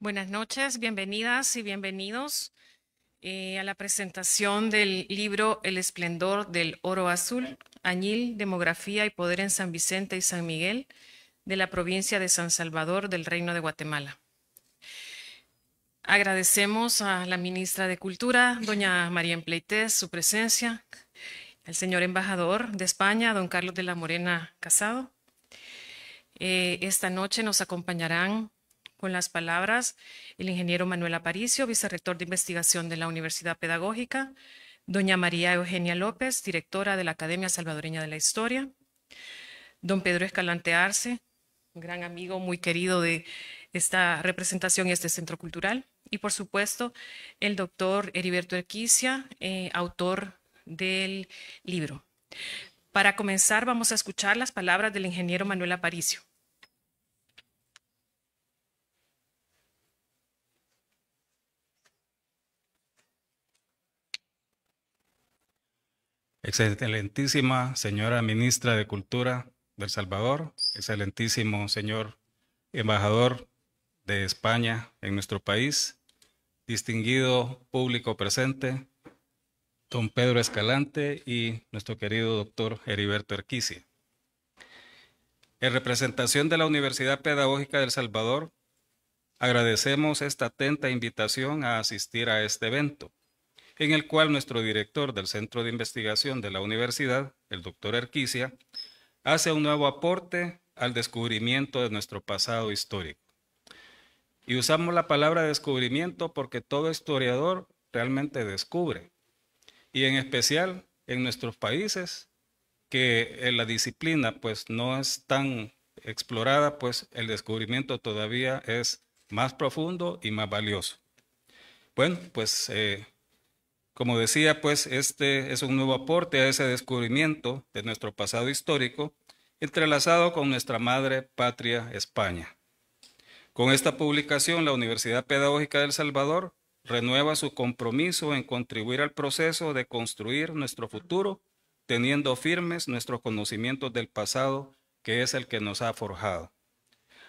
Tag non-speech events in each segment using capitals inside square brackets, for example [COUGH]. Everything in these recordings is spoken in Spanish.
Buenas noches, bienvenidas y bienvenidos eh, a la presentación del libro El esplendor del oro azul, añil, demografía y poder en San Vicente y San Miguel de la provincia de San Salvador del Reino de Guatemala. Agradecemos a la ministra de Cultura, doña María Empleites, su presencia, al señor embajador de España, don Carlos de la Morena Casado. Eh, esta noche nos acompañarán con las palabras, el ingeniero Manuel Aparicio, vicerrector de investigación de la Universidad Pedagógica, doña María Eugenia López, directora de la Academia Salvadoreña de la Historia, don Pedro Escalante Arce, gran amigo muy querido de esta representación y este centro cultural, y por supuesto el doctor Heriberto Erquicia, eh, autor del libro. Para comenzar, vamos a escuchar las palabras del ingeniero Manuel Aparicio. Excelentísima señora ministra de Cultura del Salvador, excelentísimo señor embajador de España en nuestro país, distinguido público presente, don Pedro Escalante y nuestro querido doctor Heriberto Erquicia. En representación de la Universidad Pedagógica del Salvador, agradecemos esta atenta invitación a asistir a este evento en el cual nuestro director del Centro de Investigación de la Universidad, el doctor Erquicia, hace un nuevo aporte al descubrimiento de nuestro pasado histórico. Y usamos la palabra descubrimiento porque todo historiador realmente descubre, y en especial en nuestros países, que en eh, la disciplina pues no es tan explorada, pues el descubrimiento todavía es más profundo y más valioso. Bueno, pues eh, como decía, pues este es un nuevo aporte a ese descubrimiento de nuestro pasado histórico, entrelazado con nuestra madre patria España. Con esta publicación, la Universidad Pedagógica del Salvador renueva su compromiso en contribuir al proceso de construir nuestro futuro, teniendo firmes nuestros conocimientos del pasado, que es el que nos ha forjado.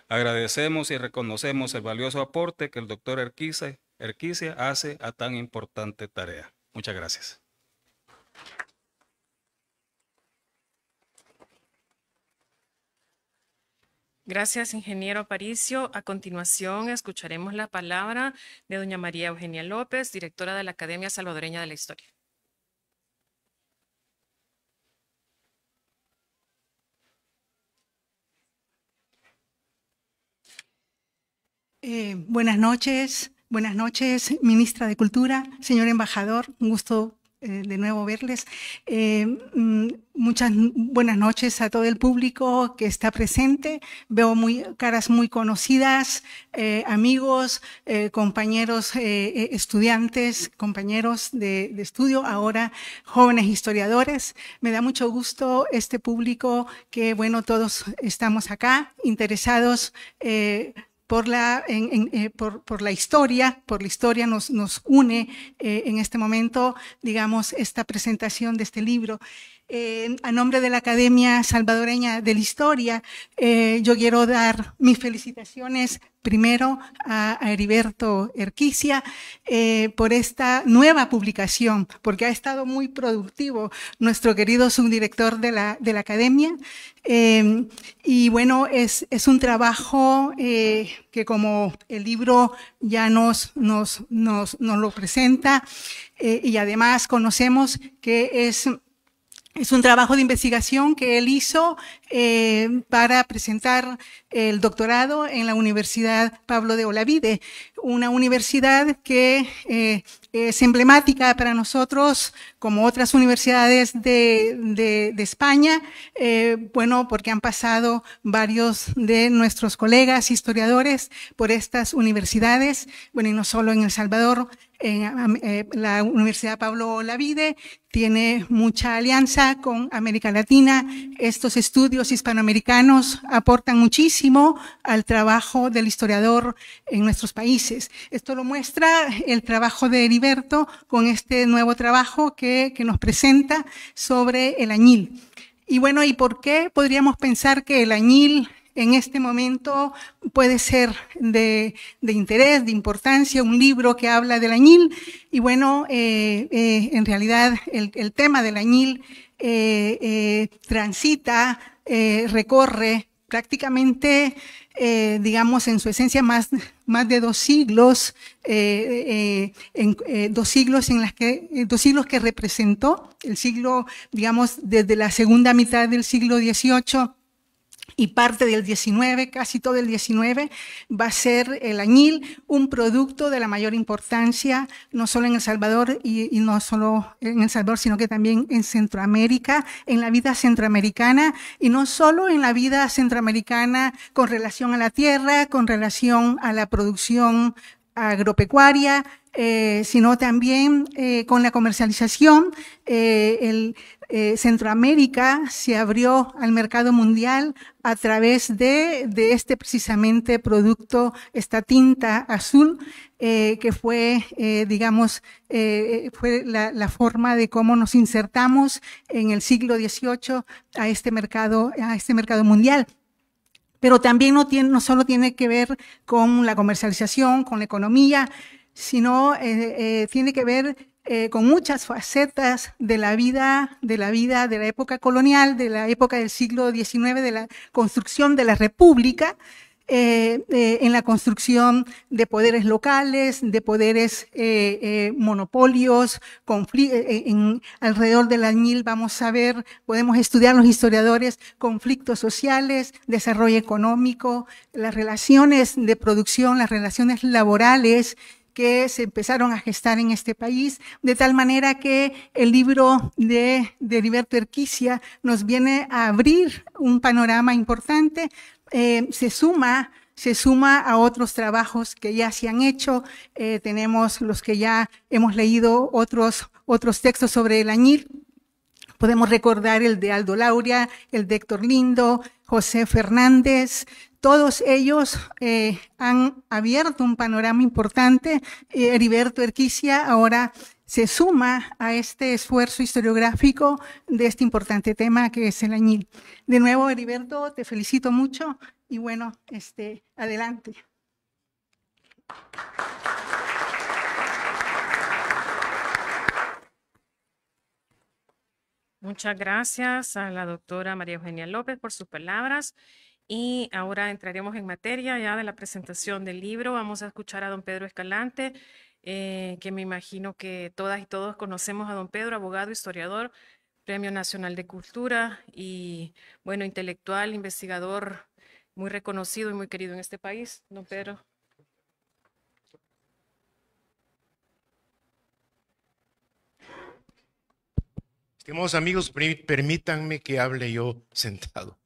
Agradecemos y reconocemos el valioso aporte que el doctor erquise erquise hace a tan importante tarea. Muchas gracias. Gracias, ingeniero Aparicio. A continuación, escucharemos la palabra de doña María Eugenia López, directora de la Academia Salvadoreña de la Historia. Eh, buenas noches. Buenas noches, ministra de Cultura, señor embajador, un gusto eh, de nuevo verles. Eh, mm, muchas buenas noches a todo el público que está presente. Veo muy, caras muy conocidas, eh, amigos, compañeros, estudiantes, compañeros de, de, estudio, ahora jóvenes historiadores. Me da mucho gusto este público que, bueno, todos estamos acá interesados por la, en, eh, por, la historia, por la historia nos, nos une eh, en este momento, digamos, esta presentación de este libro a nombre de la Academia Salvadoreña de la Historia, eh, yo quiero dar mis felicitaciones primero a, Heriberto Erquicia eh, por esta nueva publicación, porque ha estado muy productivo nuestro querido subdirector de la, Academia. Em, y bueno, es, un trabajo eh, que como el libro ya nos lo presenta, y además conocemos que es es un trabajo de investigación que él hizo eh, para presentar el doctorado en la Universidad Pablo de Olavide, una universidad que eh, es emblemática para nosotros, como otras universidades de, España, eh, bueno, porque han pasado varios de nuestros colegas historiadores por estas universidades, bueno, y no solo en El Salvador, en, eh, la Universidad Pablo Olavide tiene mucha alianza con América Latina. Estos estudios hispanoamericanos aportan muchísimo al trabajo del historiador en nuestros países. Esto lo muestra el trabajo de Heriberto con este nuevo trabajo que, que nos presenta sobre el añil. Y bueno, ¿y por qué podríamos pensar que el añil en este momento puede ser de, interés, de importancia, un libro que habla del añil. Y bueno, eh, eh, en realidad el, tema del añil eh, transita, recorre prácticamente, digamos, en su esencia más, más de dos siglos, dos siglos en las que, dos siglos que representó el siglo, digamos, desde la segunda mitad del siglo XVIII y parte del 19, casi todo el 19, va a ser el añil un producto de la mayor importancia, no solo en El Salvador y, y no solo en El Salvador, sino que también en Centroamérica, en la vida centroamericana y no solo en la vida centroamericana con relación a la tierra, con relación a la producción agropecuaria, eh, sino también eh, con la comercialización. Eh, el, Centroamérica se abrió al mercado mundial a través de, este precisamente producto, esta tinta azul, que fue, digamos, fue la, la, forma de cómo nos insertamos en el siglo XVIII a este mercado, a este mercado mundial. Pero también no, tiene, solo tiene que ver con la comercialización, con la economía, sino eh, eh, tiene que ver eh, con muchas facetas de la vida, de la vida de la época colonial, de la época del siglo XIX, de la construcción de la república, eh, eh, en la construcción de poderes locales, de poderes eh, monopolios, en, alrededor del añil vamos a ver, podemos estudiar los historiadores, conflictos sociales, desarrollo económico, las relaciones de producción, las relaciones laborales, que se empezaron a gestar en este país, de tal manera que el libro de, de Heriberto Erquicia nos viene a abrir un panorama importante eh, se suma se suma a otros trabajos que ya se han hecho. Eh, tenemos los que ya hemos leído otros, otros textos sobre el añil. Podemos recordar el de Aldo Lauria, el de Héctor Lindo, José Fernández. Todos ellos eh, han abierto un panorama importante. Heriberto Erquicia ahora se suma a este esfuerzo historiográfico de este importante tema que es el añil. De nuevo, Heriberto, te felicito mucho y bueno, este, adelante. Muchas gracias a la doctora María Eugenia López por sus palabras. Y ahora entraremos en materia ya de la presentación del libro. Vamos a escuchar a don Pedro Escalante, eh, que me imagino que todas y todos conocemos a don Pedro, abogado, historiador, Premio Nacional de Cultura y, bueno, intelectual, investigador muy reconocido y muy querido en este país, don Pedro. Estimados amigos, permítanme que hable yo sentado,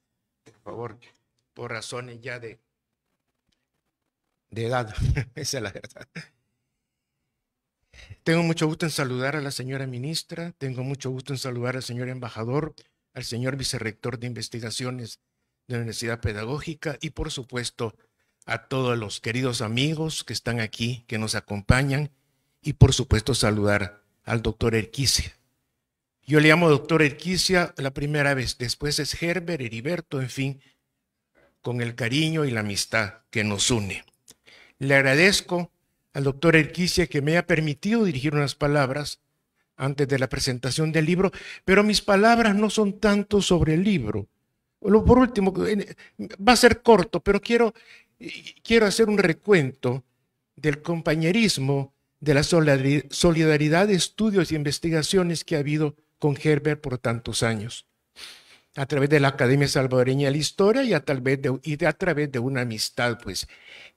por favor, por razones ya de, de edad, [LAUGHS] esa es la verdad. Tengo mucho gusto en saludar a la señora ministra, tengo mucho gusto en saludar al señor embajador, al señor vicerrector de investigaciones de la Universidad Pedagógica y por supuesto a todos los queridos amigos que están aquí, que nos acompañan y por supuesto saludar al doctor Erquicia. Yo le llamo doctor Erquicia la primera vez, después es Herbert, Heriberto, en fin, con el cariño y la amistad que nos une. Le agradezco al doctor Erquicia que me ha permitido dirigir unas palabras antes de la presentación del libro, pero mis palabras no son tanto sobre el libro. Por último, va a ser corto, pero quiero, quiero hacer un recuento del compañerismo, de la solidaridad de estudios y e investigaciones que ha habido con Herbert por tantos años a través de la Academia Salvadoreña de la Historia y a, tal vez y a través de una amistad pues,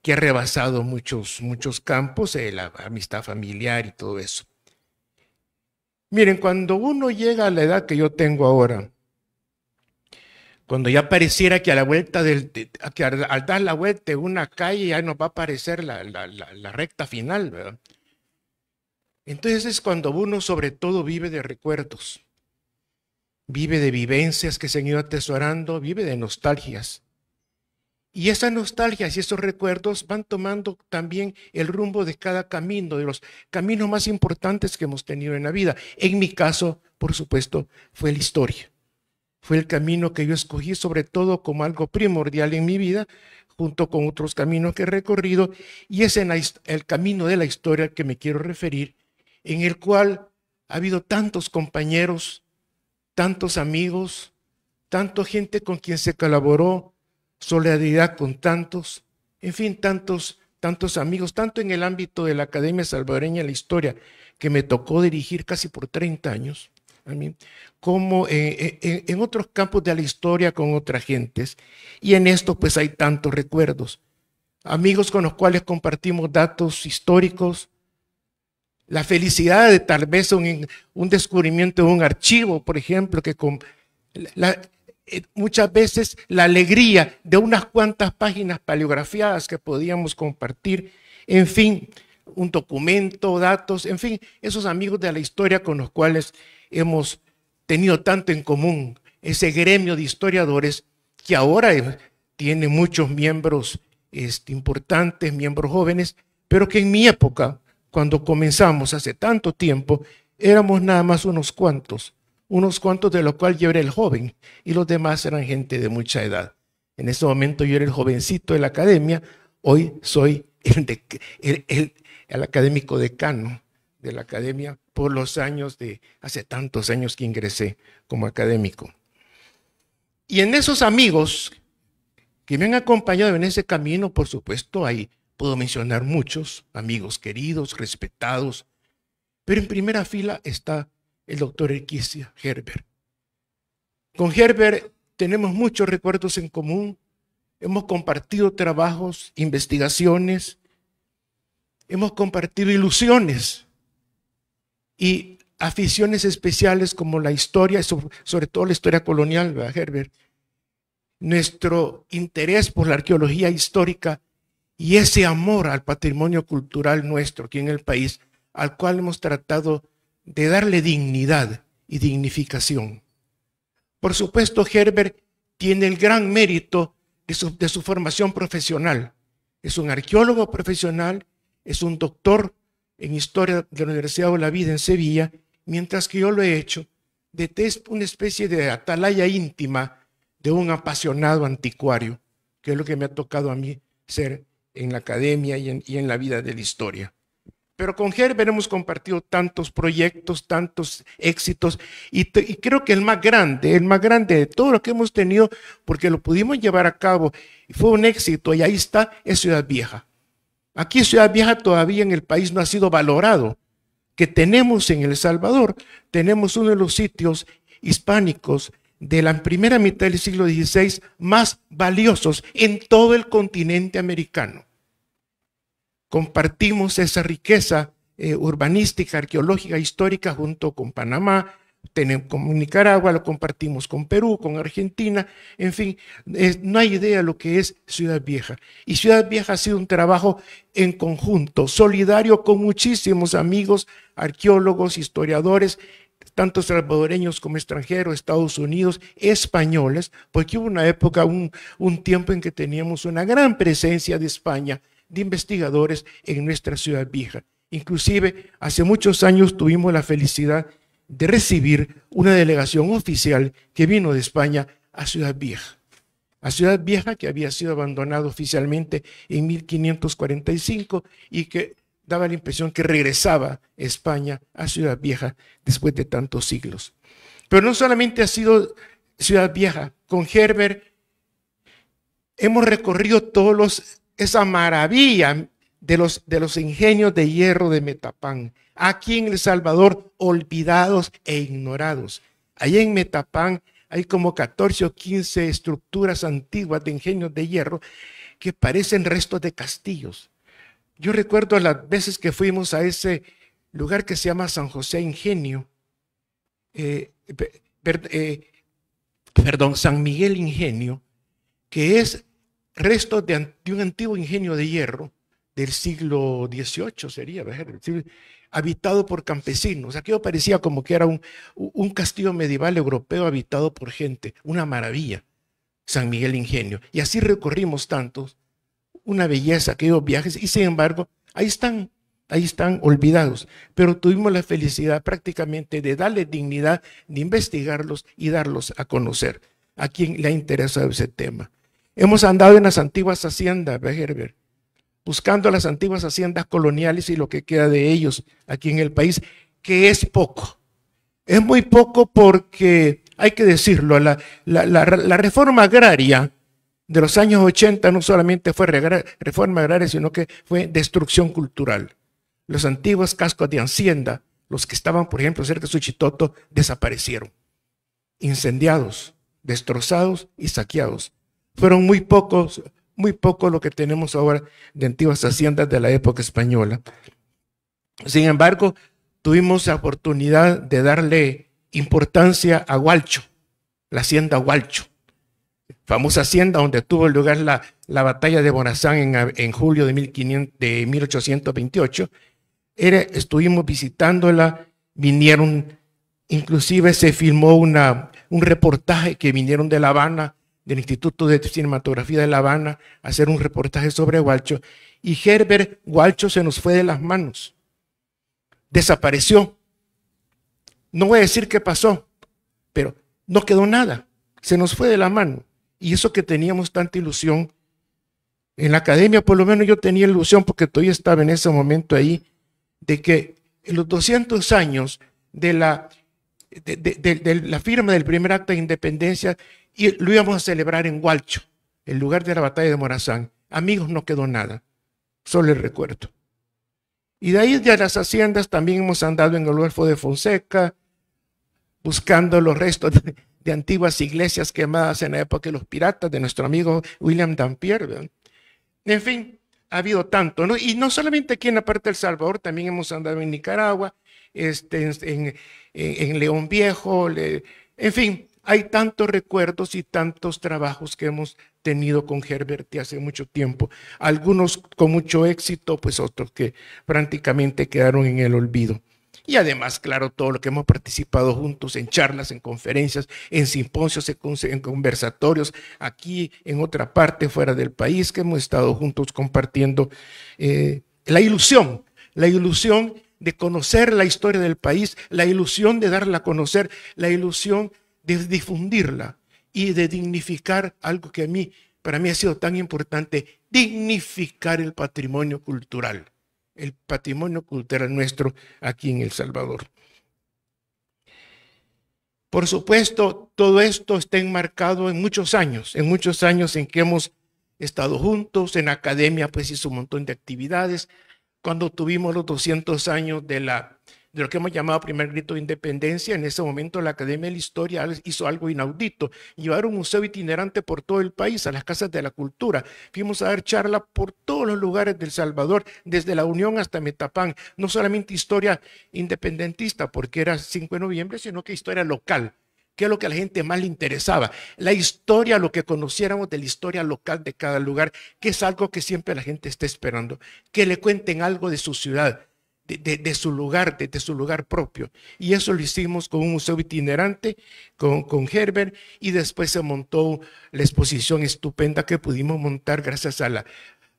que ha rebasado muchos, muchos campos, eh, la amistad familiar y todo eso. Miren, cuando uno llega a la edad que yo tengo ahora, cuando ya pareciera que a la vuelta del, al, dar la vuelta de una calle ya nos va a aparecer la, recta final, Entonces es cuando uno sobre todo vive de recuerdos vive de vivencias que se han ido atesorando, vive de nostalgias. Y esas nostalgias y esos recuerdos van tomando también el rumbo de cada camino, de los caminos más importantes que hemos tenido en la vida. En mi caso, por supuesto, fue la historia. Fue el camino que yo escogí, sobre todo como algo primordial en mi vida, junto con otros caminos que he recorrido, y es el camino de la historia al que me quiero referir, en el cual ha habido tantos compañeros, tantos amigos, tanta gente con quien se colaboró, solidaridad con tantos, en fin, tantos, tantos amigos, tanto en el ámbito de la Academia Salvadoreña de la Historia, que me tocó dirigir casi por 30 años, como eh, eh, eh, en otros campos de la historia con otras gentes, y en esto pues hay tantos recuerdos. Amigos con los cuales compartimos datos históricos, la felicidad de tal vez un, descubrimiento de un archivo, por ejemplo, que con eh, muchas veces la alegría de unas cuantas páginas paleografiadas que podíamos compartir, en fin, un documento, datos, en fin, esos amigos de la historia con los cuales hemos tenido tanto en común, ese gremio de historiadores que ahora tiene muchos miembros este, importantes, miembros jóvenes, pero que en mi época cuando comenzamos hace tanto tiempo, éramos nada más unos cuantos, unos cuantos de los cuales yo era el joven y los demás eran gente de mucha edad. En ese momento yo era el jovencito de la academia, hoy soy el, el, académico decano de la academia por los años de, hace tantos años que ingresé como académico. Y en esos amigos que me han acompañado en ese camino, por supuesto, hay Puedo mencionar muchos, amigos queridos, respetados, pero en primera fila está el doctor Equicia Herbert. Con Herbert tenemos muchos recuerdos en común, hemos compartido trabajos, investigaciones, hemos compartido ilusiones y aficiones especiales como la historia, sobre todo la historia colonial, ¿verdad, Herbert? Nuestro interés por la arqueología histórica y ese amor al patrimonio cultural nuestro aquí en el país, al cual hemos tratado de darle dignidad y dignificación. Por supuesto, Herbert tiene el gran mérito de su, formación profesional. Es un arqueólogo profesional, es un doctor en historia de la Universidad de la Vida en Sevilla, mientras que yo lo he hecho de una especie de atalaya íntima de un apasionado anticuario, que es lo que me ha tocado a mí ser en la academia y en, la vida de la historia. Pero con Gerber hemos compartido tantos proyectos, tantos éxitos, y, creo que el más grande, el más grande de todo lo que hemos tenido, porque lo pudimos llevar a cabo, y fue un éxito, y ahí está, es Ciudad Vieja. Aquí Ciudad Vieja todavía en el país no ha sido valorado, que tenemos en El Salvador, tenemos uno de los sitios hispánicos de la primera mitad del siglo XVI más valiosos en todo el continente americano. Compartimos esa riqueza eh, urbanística, arqueológica, histórica junto con Panamá, con Nicaragua, lo compartimos con Perú, con Argentina, en fin, no hay idea de lo que es Ciudad Vieja. Y Ciudad Vieja ha sido un trabajo en conjunto, solidario con muchísimos amigos, arqueólogos, historiadores tanto salvadoreños como extranjeros, Estados Unidos, españoles, porque hubo una época, un, tiempo en que teníamos una gran presencia de España, de investigadores en nuestra ciudad vieja. Inclusive, hace muchos años tuvimos la felicidad de recibir una delegación oficial que vino de España a Ciudad Vieja. A Ciudad Vieja que había sido abandonada oficialmente en 1545 y que daba la impresión que regresaba España a Ciudad Vieja después de tantos siglos. Pero no solamente ha sido Ciudad Vieja, con Herbert hemos recorrido todos los, esa maravilla de los, de los ingenios de hierro de Metapán, aquí en El Salvador, olvidados e ignorados. Allí en Metapán hay como 14 o 15 estructuras antiguas de ingenios de hierro que parecen restos de castillos. Yo recuerdo las veces que fuimos a ese lugar que se llama San José Ingenio, eh, eh, perdón, San Miguel Ingenio, que es resto de, un antiguo ingenio de hierro del siglo XVIII, sería, habitado por campesinos. Aquello parecía como que era un castillo medieval europeo habitado por gente, una maravilla, San Miguel Ingenio. Y así recorrimos tantos una belleza aquellos viajes y sin embargo, ahí están, ahí están olvidados. Pero tuvimos la felicidad prácticamente de darle dignidad, de investigarlos y darlos a conocer a quien le interesa ese tema. Hemos andado en las antiguas haciendas, Herbert? buscando las antiguas haciendas coloniales y lo que queda de ellos aquí en el país, que es poco. Es muy poco porque, hay que decirlo, la reforma agraria de los años 80 no solamente fue reforma agraria, sino que fue destrucción cultural. Los antiguos cascos de hacienda, los que estaban, por ejemplo, cerca de Suchitoto, desaparecieron, incendiados, destrozados y saqueados. Fueron muy pocos, muy poco lo que tenemos ahora de antiguas haciendas de la época española. Sin embargo, tuvimos la oportunidad de darle importancia a Hualcho, la hacienda Hualcho famosa hacienda donde tuvo lugar la, batalla de Bonazán en, julio de, 1500, de 1828, estuvimos visitándola, vinieron, inclusive se filmó una, un reportaje que vinieron de La Habana, del Instituto de Cinematografía de La Habana, a hacer un reportaje sobre Gualcho, y Herbert Gualcho se nos fue de las manos, desapareció. No voy a decir qué pasó, pero no quedó nada, se nos fue de la mano. Y eso que teníamos tanta ilusión, en la academia por lo menos yo tenía ilusión porque todavía estaba en ese momento ahí, de que en los 200 años de la, de, la firma del primer acta de independencia y lo íbamos a celebrar en Hualcho, el lugar de la batalla de Morazán. Amigos, no quedó nada, solo el recuerdo. Y de ahí de las haciendas también hemos andado en el Golfo de Fonseca, buscando los restos de, de antiguas iglesias quemadas en la época de los piratas de nuestro amigo William Dampier. En fin, ha habido tanto, ¿no? Y no solamente aquí en la parte del Salvador, también hemos andado en Nicaragua, este, en, León Viejo, en fin, hay tantos recuerdos y tantos trabajos que hemos tenido con Herbert hace mucho tiempo. Algunos con mucho éxito, pues otros que prácticamente quedaron en el olvido. Y además, claro, todo lo que hemos participado juntos en charlas, en conferencias, en simposios, en conversatorios, aquí en otra parte, fuera del país, que hemos estado juntos compartiendo eh, la ilusión, la ilusión de conocer la historia del país, la ilusión de darla a conocer, la ilusión de difundirla y de dignificar algo que a mí, para mí ha sido tan importante, dignificar el patrimonio cultural el patrimonio cultural nuestro aquí en El Salvador. Por supuesto, todo esto está enmarcado en muchos años, en muchos años en que hemos estado juntos, en academia pues hizo un montón de actividades. Cuando tuvimos los 200 años de la de lo que hemos llamado primer grito de independencia. En ese momento la Academia de la Historia hizo algo inaudito, llevar un museo itinerante por todo el país, a las casas de la cultura. Fuimos a dar charlas por todos los lugares del Salvador, desde La Unión hasta Metapán, no solamente historia independentista, porque era 5 de noviembre, sino que historia local que es lo que a la gente más le interesaba, la historia, lo que conociéramos de la historia local de cada lugar, que es algo que siempre la gente está esperando, que le cuenten algo de su ciudad, de, su lugar, de, su lugar propio. Y eso lo hicimos con un museo itinerante, con, con Herbert, y después se montó la exposición estupenda que pudimos montar gracias a la,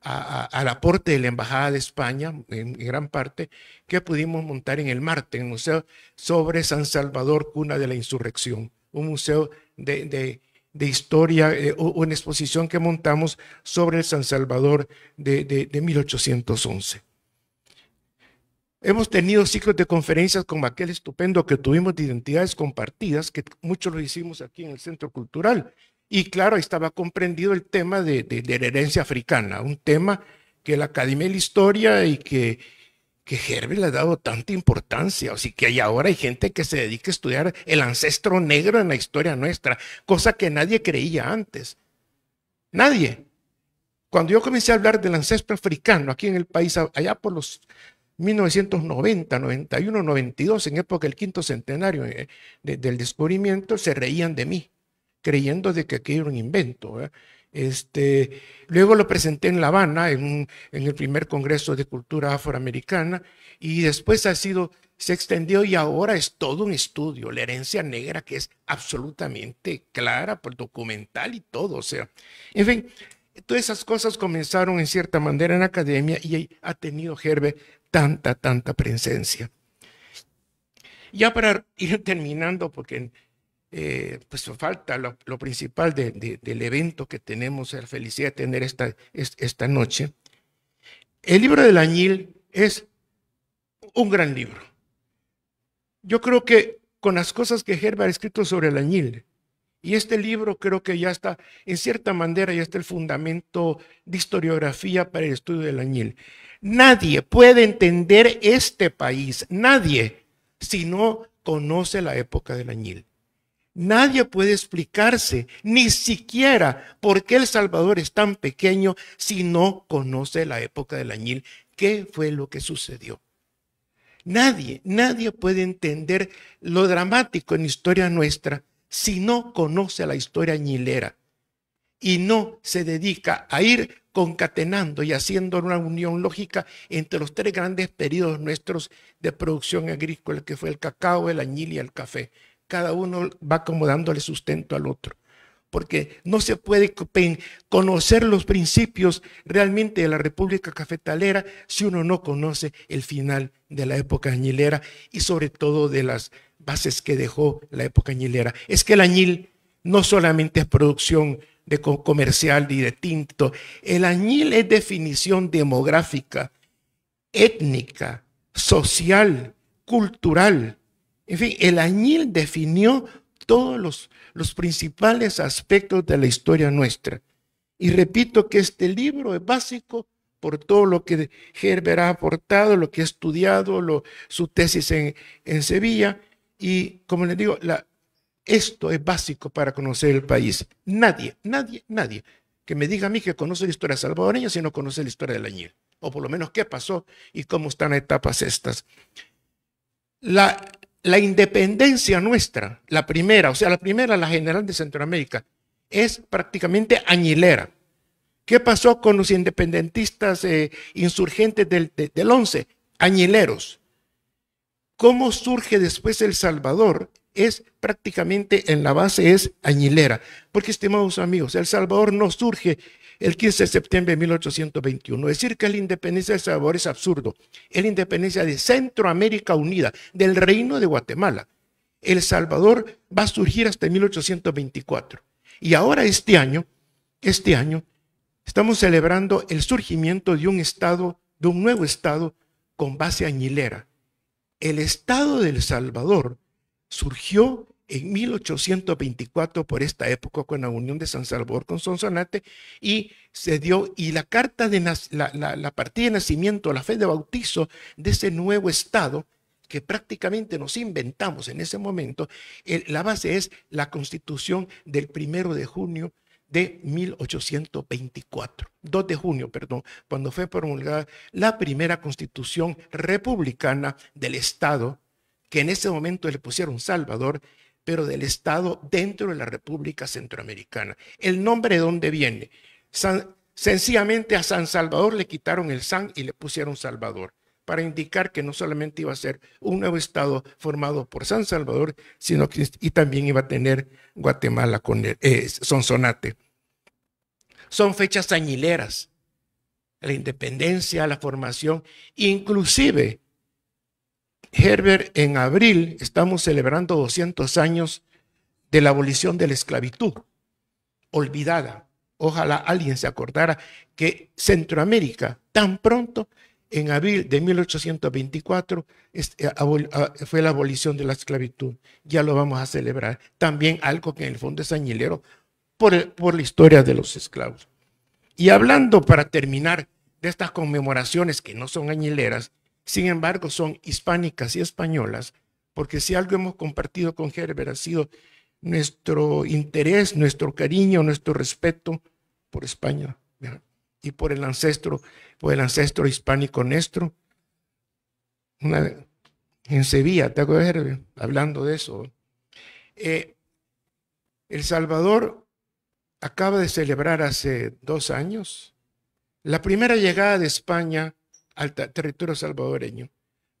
al aporte de la Embajada de España, en, gran parte, que pudimos montar en el Marte, en el Museo sobre San Salvador, cuna de la insurrección, un museo de, de, de historia, o eh, una exposición que montamos sobre el San Salvador de, de 1811. Hemos tenido ciclos de conferencias como aquel estupendo que tuvimos de identidades compartidas, que muchos lo hicimos aquí en el Centro Cultural. Y claro, estaba comprendido el tema de, la herencia africana, un tema que la Academia de la Historia y que, que Herbert le ha dado tanta importancia. Así que hay ahora hay gente que se dedica a estudiar el ancestro negro en la historia nuestra, cosa que nadie creía antes. Nadie. Cuando yo comencé a hablar del ancestro africano aquí en el país, allá por los 1990, 91, 92, en época del quinto centenario eh, del descubrimiento, se reían de mí, creyendo de que aquello era un invento. Este, luego lo presenté en La Habana, en, en, el primer Congreso de Cultura Afroamericana, y después ha sido, se extendió y ahora es todo un estudio, la herencia negra que es absolutamente clara, por pues, documental y todo. O sea, en fin, todas esas cosas comenzaron en cierta manera en la academia y ha tenido Gerbe tanta, tanta presencia. Ya para ir terminando, porque eh, pues, falta lo, principal del evento que tenemos, la felicidad de tener esta, esta noche. El libro del añil es un gran libro. Yo creo que con las cosas que Herbert ha escrito sobre el añil, y este libro creo que ya está, en cierta manera, ya está el fundamento de historiografía para el estudio del añil. Nadie puede entender este país, nadie, si no conoce la época del añil. Nadie puede explicarse, ni siquiera, por qué El Salvador es tan pequeño si no conoce la época del añil. ¿Qué fue lo que sucedió? Nadie, nadie puede entender lo dramático en historia nuestra si no conoce la historia añilera y no se dedica a ir concatenando y haciendo una unión lógica entre los tres grandes periodos nuestros de producción agrícola, que fue el cacao, el añil y el café. Cada uno va acomodándole sustento al otro, porque no se puede conocer los principios realmente de la República Cafetalera si uno no conoce el final de la época añilera y sobre todo de las bases que dejó la época añilera. Es que el añil no solamente es producción de comercial y de tinto. El añil es definición demográfica, étnica, social, cultural. En fin, el añil definió todos los, los principales aspectos de la historia nuestra. Y repito que este libro es básico por todo lo que Gerber ha aportado, lo que ha estudiado, lo, su tesis en, en Sevilla. Y como les digo, la, esto es básico para conocer el país. Nadie, nadie, nadie que me diga a mí que conoce la historia salvadoreña si no conoce la historia del añil, o por lo menos qué pasó y cómo están las etapas estas. La, la independencia nuestra, la primera, o sea, la primera, la general de Centroamérica, es prácticamente añilera. ¿Qué pasó con los independentistas eh, insurgentes del, del 11? Añileros. ¿Cómo surge después El Salvador es prácticamente en la base es añilera. Porque, estimados amigos, El Salvador no surge el 15 de septiembre de 1821. Decir que la independencia de El Salvador es absurdo. Es la independencia de Centroamérica Unida, del Reino de Guatemala. El Salvador va a surgir hasta 1824. Y ahora este año, este año, estamos celebrando el surgimiento de un Estado, de un nuevo Estado con base añilera. El Estado del Salvador surgió en 1824 por esta época con la unión de San Salvador con Sonsonate y se dio y la carta de la, la, partida de nacimiento, la fe de bautizo de ese nuevo estado que prácticamente nos inventamos en ese momento, la base es la constitución del primero de junio de 1824, 2 de junio, perdón, cuando fue promulgada la primera constitución republicana del estado que en ese momento le pusieron Salvador, pero del Estado dentro de la República Centroamericana. ¿El nombre de dónde viene? sencillamente a San Salvador le quitaron el San y le pusieron Salvador, para indicar que no solamente iba a ser un nuevo Estado formado por San Salvador, sino que y también iba a tener Guatemala con el, eh, Sonsonate. Son fechas añileras, la independencia, la formación, inclusive Herbert, en abril estamos celebrando 200 años de la abolición de la esclavitud, olvidada. Ojalá alguien se acordara que Centroamérica tan pronto, en abril de 1824, eh, ah, fue la abolición de la esclavitud. Ya lo vamos a celebrar. También algo que en el fondo es añilero por, por la historia de los esclavos. Y hablando para terminar de estas conmemoraciones que no son añileras, sin embargo, son hispánicas y españolas, porque si algo hemos compartido con Gerber ha sido nuestro interés, nuestro cariño, nuestro respeto por España y por el ancestro, por el ancestro hispánico nuestro. en Sevilla, ¿te acuerdas, Gerber Hablando de eso. Eh, el Salvador acaba de celebrar hace dos años la primera llegada de España al territorio salvadoreño.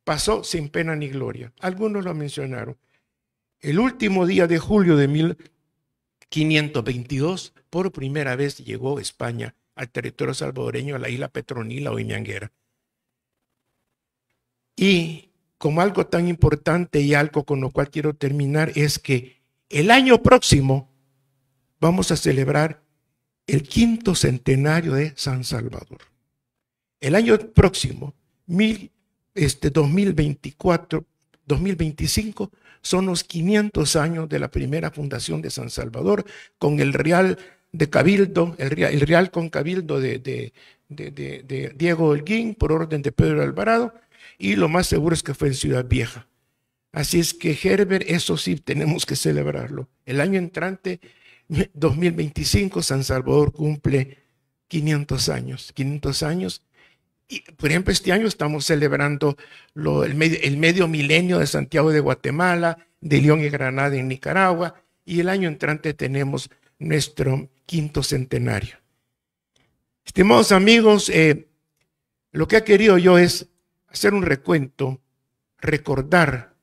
Pasó sin pena ni gloria. Algunos lo mencionaron. El último día de julio de 1522, por primera vez llegó España al territorio salvadoreño, a la isla Petronila o Iñanguera. Y como algo tan importante y algo con lo cual quiero terminar es que el año próximo vamos a celebrar el quinto centenario de San Salvador el año próximo, 2024, 2025, este, son los 500 años de la primera fundación de San Salvador, con el Real de Cabildo, el Real, con Cabildo de, Diego Holguín, por orden de Pedro Alvarado, y lo más seguro es que fue en Ciudad Vieja. Así es que, Herbert, eso sí tenemos que celebrarlo. El año entrante, 2025, San Salvador cumple 500 años. 500 años por ejemplo, este año estamos celebrando el, medio, milenio de Santiago de Guatemala, de León y Granada en Nicaragua, y el año entrante tenemos nuestro quinto centenario. Estimados amigos, eh, lo que ha querido yo es hacer un recuento, recordar,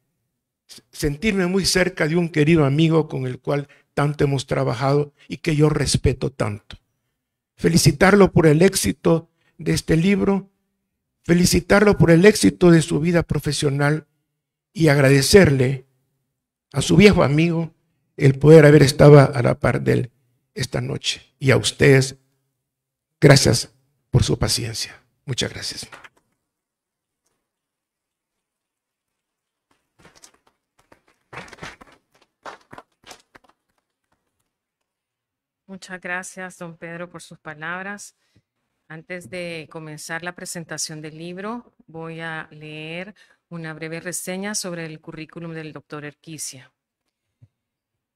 sentirme muy cerca de un querido amigo con el cual tanto hemos trabajado y que yo respeto tanto. Felicitarlo por el éxito de este libro felicitarlo por el éxito de su vida profesional y agradecerle a su viejo amigo el poder haber estado a la par de él esta noche. Y a ustedes, gracias por su paciencia. Muchas gracias. Muchas gracias, don Pedro, por sus palabras. Antes de comenzar la presentación del libro, voy a leer una breve reseña sobre el currículum del doctor Erquicia.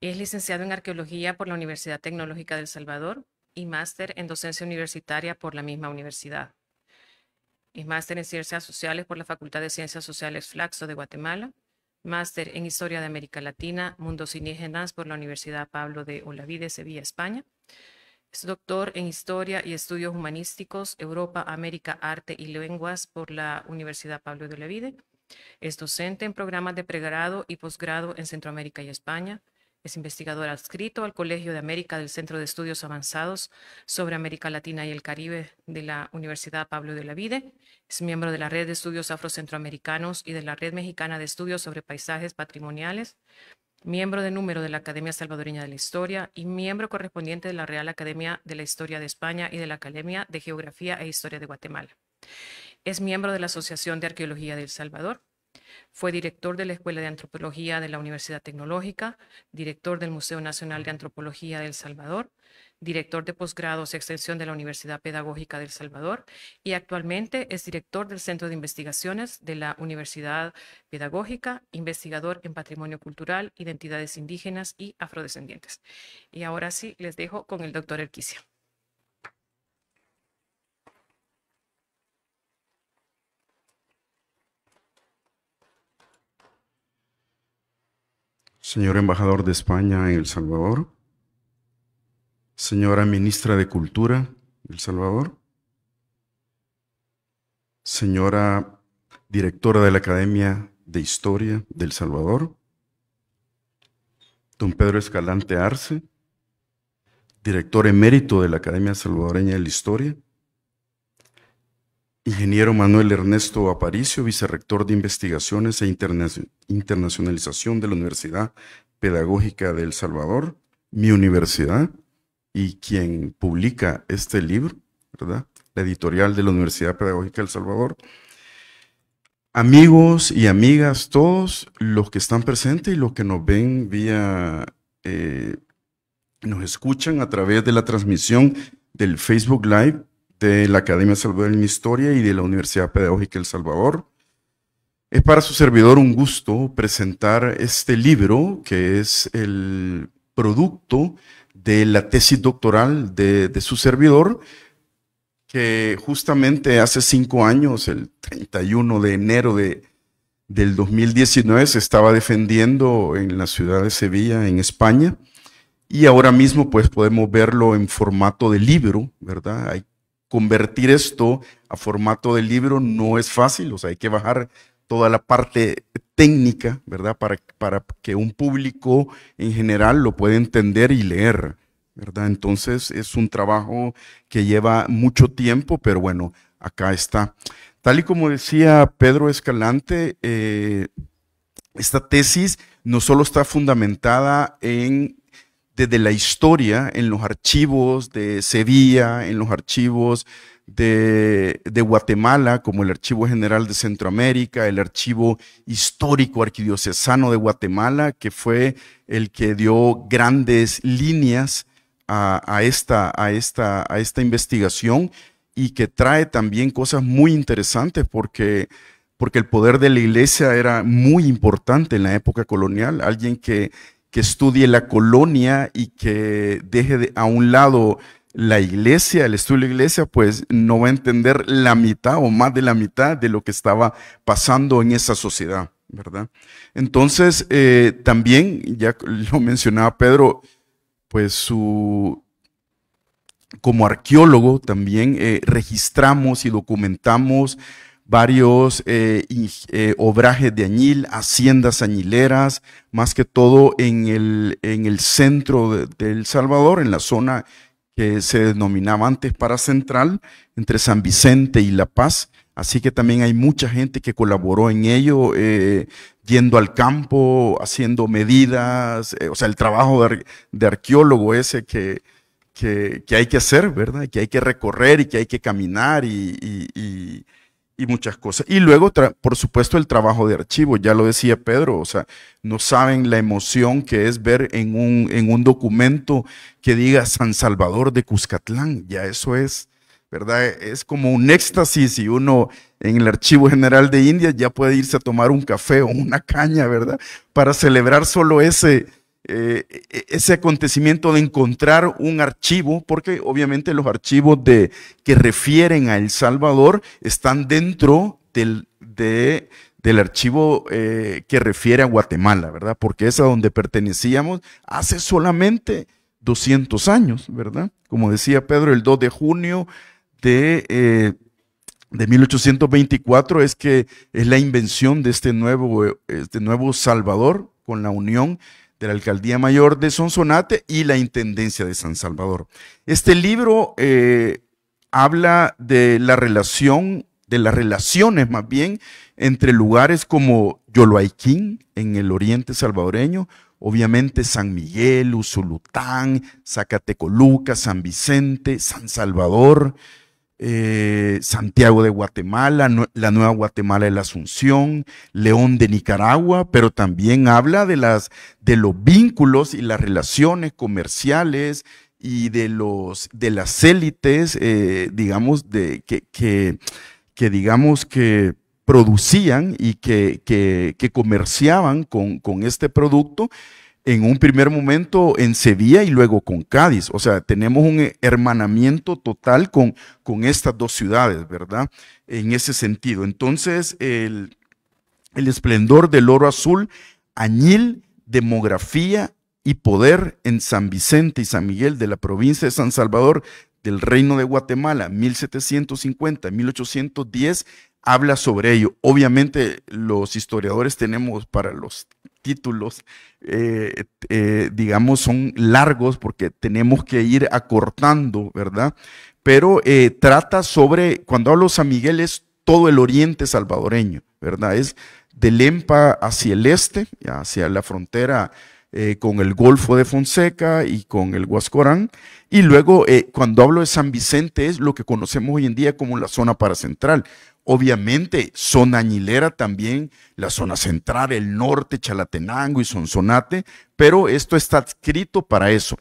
Es licenciado en Arqueología por la Universidad Tecnológica del Salvador y máster en Docencia Universitaria por la misma universidad. Es máster en Ciencias Sociales por la Facultad de Ciencias Sociales Flaxo de Guatemala, máster en Historia de América Latina, Mundos Indígenas por la Universidad Pablo de Olavide, Sevilla, España, es doctor en Historia y Estudios Humanísticos, Europa, América, Arte y Lenguas por la Universidad Pablo de Olavide. Es docente en programas de pregrado y posgrado en Centroamérica y España. Es investigador adscrito al Colegio de América del Centro de Estudios Avanzados sobre América Latina y el Caribe de la Universidad Pablo de Olavide. Es miembro de la Red de Estudios Afrocentroamericanos y de la Red Mexicana de Estudios sobre Paisajes Patrimoniales miembro de número de la Academia Salvadoreña de la Historia y miembro correspondiente de la Real Academia de la Historia de España y de la Academia de Geografía e Historia de Guatemala. Es miembro de la Asociación de Arqueología de El Salvador. Fue director de la Escuela de Antropología de la Universidad Tecnológica, director del Museo Nacional de Antropología de El Salvador, director de posgrados y extensión de la Universidad Pedagógica del Salvador y actualmente es director del Centro de Investigaciones de la Universidad Pedagógica, investigador en patrimonio cultural, identidades indígenas y afrodescendientes. Y ahora sí, les dejo con el doctor Erquicia. Señor embajador de España en El Salvador, señora ministra de Cultura del Salvador, señora directora de la Academia de Historia del Salvador, don Pedro Escalante Arce, director emérito de la Academia Salvadoreña de la Historia, ingeniero Manuel Ernesto Aparicio, vicerrector de Investigaciones e Internacionalización de la Universidad Pedagógica del Salvador, mi universidad, y quien publica este libro, ¿verdad? La editorial de la Universidad Pedagógica del Salvador. Amigos y amigas, todos los que están presentes y los que nos ven vía, eh, nos escuchan a través de la transmisión del Facebook Live de la Academia Salvador en Historia y de la Universidad Pedagógica del Salvador. Es para su servidor un gusto presentar este libro que es el producto de la tesis doctoral de, su servidor, que justamente hace cinco años, el 31 de enero del 2019, se estaba defendiendo en la ciudad de Sevilla, en España, y ahora mismo pues podemos verlo en formato de libro, ¿verdad? convertir esto a formato de libro no es fácil, o sea, hay que bajar toda la parte técnica, ¿verdad? Para, para que un público en general lo pueda entender y leer, ¿verdad? Entonces es un trabajo que lleva mucho tiempo, pero bueno, acá está. Tal y como decía Pedro Escalante, eh, esta tesis no solo está fundamentada en desde la historia, en los archivos de Sevilla, en los archivos de, Guatemala, como el Archivo General de Centroamérica, el Archivo Histórico Arquidiocesano de Guatemala, que fue el que dio grandes líneas a, esta, a, esta, a esta investigación y que trae también cosas muy interesantes porque porque el poder de la iglesia era muy importante en la época colonial. Alguien que, que estudie la colonia y que deje de, a un lado la iglesia, el estudio de la iglesia, pues no va a entender la mitad o más de la mitad de lo que estaba pasando en esa sociedad, ¿verdad? Entonces, eh, también, ya [LAUGHS] lo mencionaba Pedro, pues su, como arqueólogo también eh, registramos y documentamos varios eh, obrajes de añil, haciendas añileras, más que todo en el, en el centro de El Salvador, en la zona que se denominaba antes para Central, entre San Vicente y La Paz. Así que también hay mucha gente que colaboró en ello, eh, yendo al campo, haciendo medidas, eh, o sea, el trabajo de, arqueólogo ese que, que, hay que hacer, ¿verdad? Que hay que recorrer y que hay que caminar y y muchas cosas. Y luego, por supuesto, el trabajo de archivo, ya lo decía Pedro, o sea, no saben la emoción que es ver en un, en un documento que diga San Salvador de Cuscatlán, ya eso es, ¿verdad? Es como un éxtasis y uno en el Archivo General de India ya puede irse a tomar un café o una caña, ¿verdad? Para celebrar solo ese, eh, e, ese acontecimiento de encontrar un archivo, porque obviamente los archivos que refieren a El Salvador están dentro del, del archivo eh, que refiere a Guatemala, ¿verdad? Porque es a donde pertenecíamos hace solamente 200 años, ¿verdad? Como decía Pedro, el 2 de junio de, eh, de 1824 es que es la invención de este nuevo, este nuevo Salvador con la unión de la Alcaldía Mayor de Sonsonate y la Intendencia de San Salvador. Este libro eh, habla de la relación, de las relaciones más bien, entre lugares como Yoloaiquín, en el oriente salvadoreño, obviamente San Miguel, Usulután, Zacatecoluca, San Vicente, San Salvador, eh, Santiago de Guatemala, la Nueva Guatemala de la Asunción, León de Nicaragua, pero también habla de, los vínculos y las relaciones comerciales y de, las élites, eh, digamos, que, digamos que producían y que, comerciaban con este producto en un primer momento en Sevilla y luego con Cádiz. O sea, tenemos un hermanamiento total con, con estas dos ciudades, ¿verdad? En ese sentido. Entonces, el, el esplendor del oro azul, añil, demografía y poder en San Vicente y San Miguel de la provincia de San Salvador del Reino de Guatemala, 1750-1810, habla sobre ello. Obviamente los historiadores tenemos para los títulos eh, eh, digamos, son largos porque tenemos que ir acortando, ¿verdad? Pero eh, trata sobre, cuando hablo de San Miguel es todo el oriente salvadoreño, ¿verdad? Es del EMPA hacia el este, hacia la frontera con el Golfo de Fonseca y con el Huascorán. Y luego, cuando hablo de San Vicente, es lo que conocemos hoy en día como la zona paracentral Obviamente, añilera también, la zona central, el norte, Chalatenango y Sonsonate, pero esto está adscrito para eso.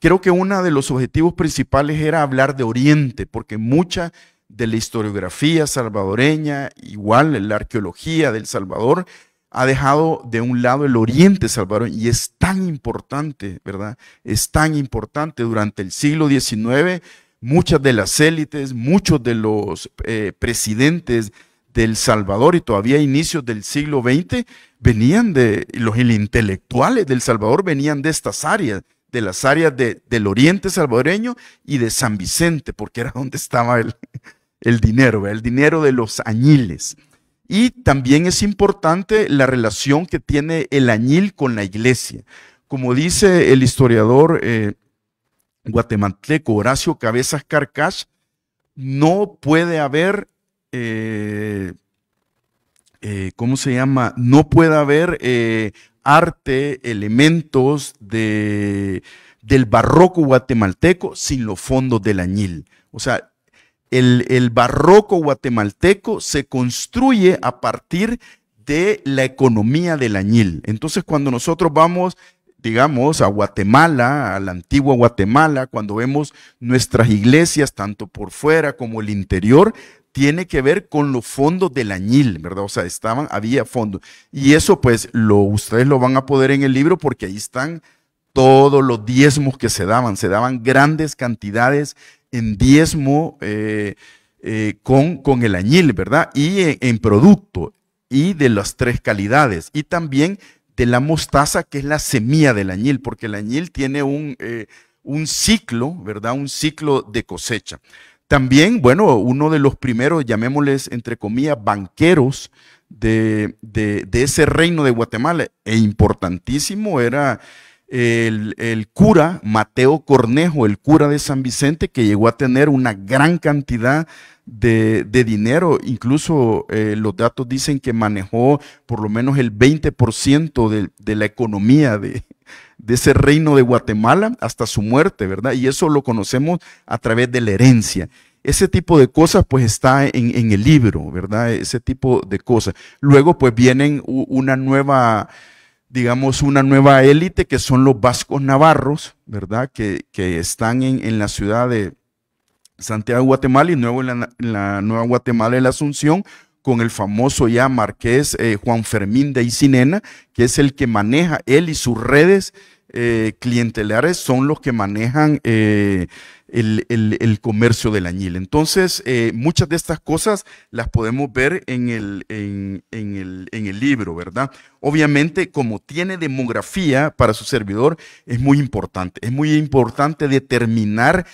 Creo que uno de los objetivos principales era hablar de Oriente, porque mucha de la historiografía salvadoreña, igual la arqueología del Salvador, ha dejado de un lado el oriente salvadoreño y es tan importante, ¿verdad? Es tan importante. Durante el siglo XIX muchas de las élites, muchos de los eh, presidentes del Salvador y todavía inicios del siglo XX venían de, los intelectuales del Salvador venían de estas áreas, de las áreas del oriente salvadoreño y de San Vicente, porque era donde estaba el, el dinero, el dinero de los añiles. Y también es importante la relación que tiene el añil con la iglesia. Como dice el historiador eh, guatemalteco Horacio Cabezas carcas no puede haber, eh, eh, ¿cómo se llama? No puede haber eh, arte, elementos de, del barroco guatemalteco sin los fondos del añil. O sea, el, el barroco guatemalteco se construye a partir de la economía del añil. Entonces, cuando nosotros vamos digamos, a Guatemala, a la antigua Guatemala, cuando vemos nuestras iglesias, tanto por fuera como el interior, tiene que ver con los fondos del añil, ¿verdad? O sea, estaban, había fondo Y eso pues lo, ustedes lo van a poder en el libro porque ahí están todos los diezmos que se daban. Se daban grandes cantidades en diezmo eh, eh, con, con, el añil, ¿verdad? Y en producto y de las tres calidades. Y también de la mostaza, que es la semilla del añil, porque el añil tiene un, eh, un ciclo, ¿verdad? Un ciclo de cosecha. También, bueno, uno de los primeros, llamémosles entre comillas, banqueros de, de ese reino de Guatemala, e importantísimo era el, cura Mateo Cornejo, el cura de San Vicente, que llegó a tener una gran cantidad de, dinero. Incluso eh, los datos dicen que manejó por lo menos el 20% de, de, la economía de, de, ese reino de Guatemala hasta su muerte, ¿verdad? Y eso lo conocemos a través de la herencia. Ese tipo de cosas pues está en, en el libro, ¿verdad? Ese tipo de cosas. Luego pues vienen una nueva digamos, una nueva élite que son los vascos navarros, ¿verdad? Que, que están en, la ciudad de Santiago, de Guatemala y nuevo en la, Nueva Guatemala de la Asunción, con el famoso ya marqués eh, Juan Fermín de Isinena, que es el que maneja él y sus redes eh, clientelares son los que manejan eh, el, comercio del añil. Entonces, eh, muchas de estas cosas las podemos ver en el, en el, en el libro, ¿verdad? Obviamente, como tiene demografía para su servidor, es muy importante. Es muy importante determinar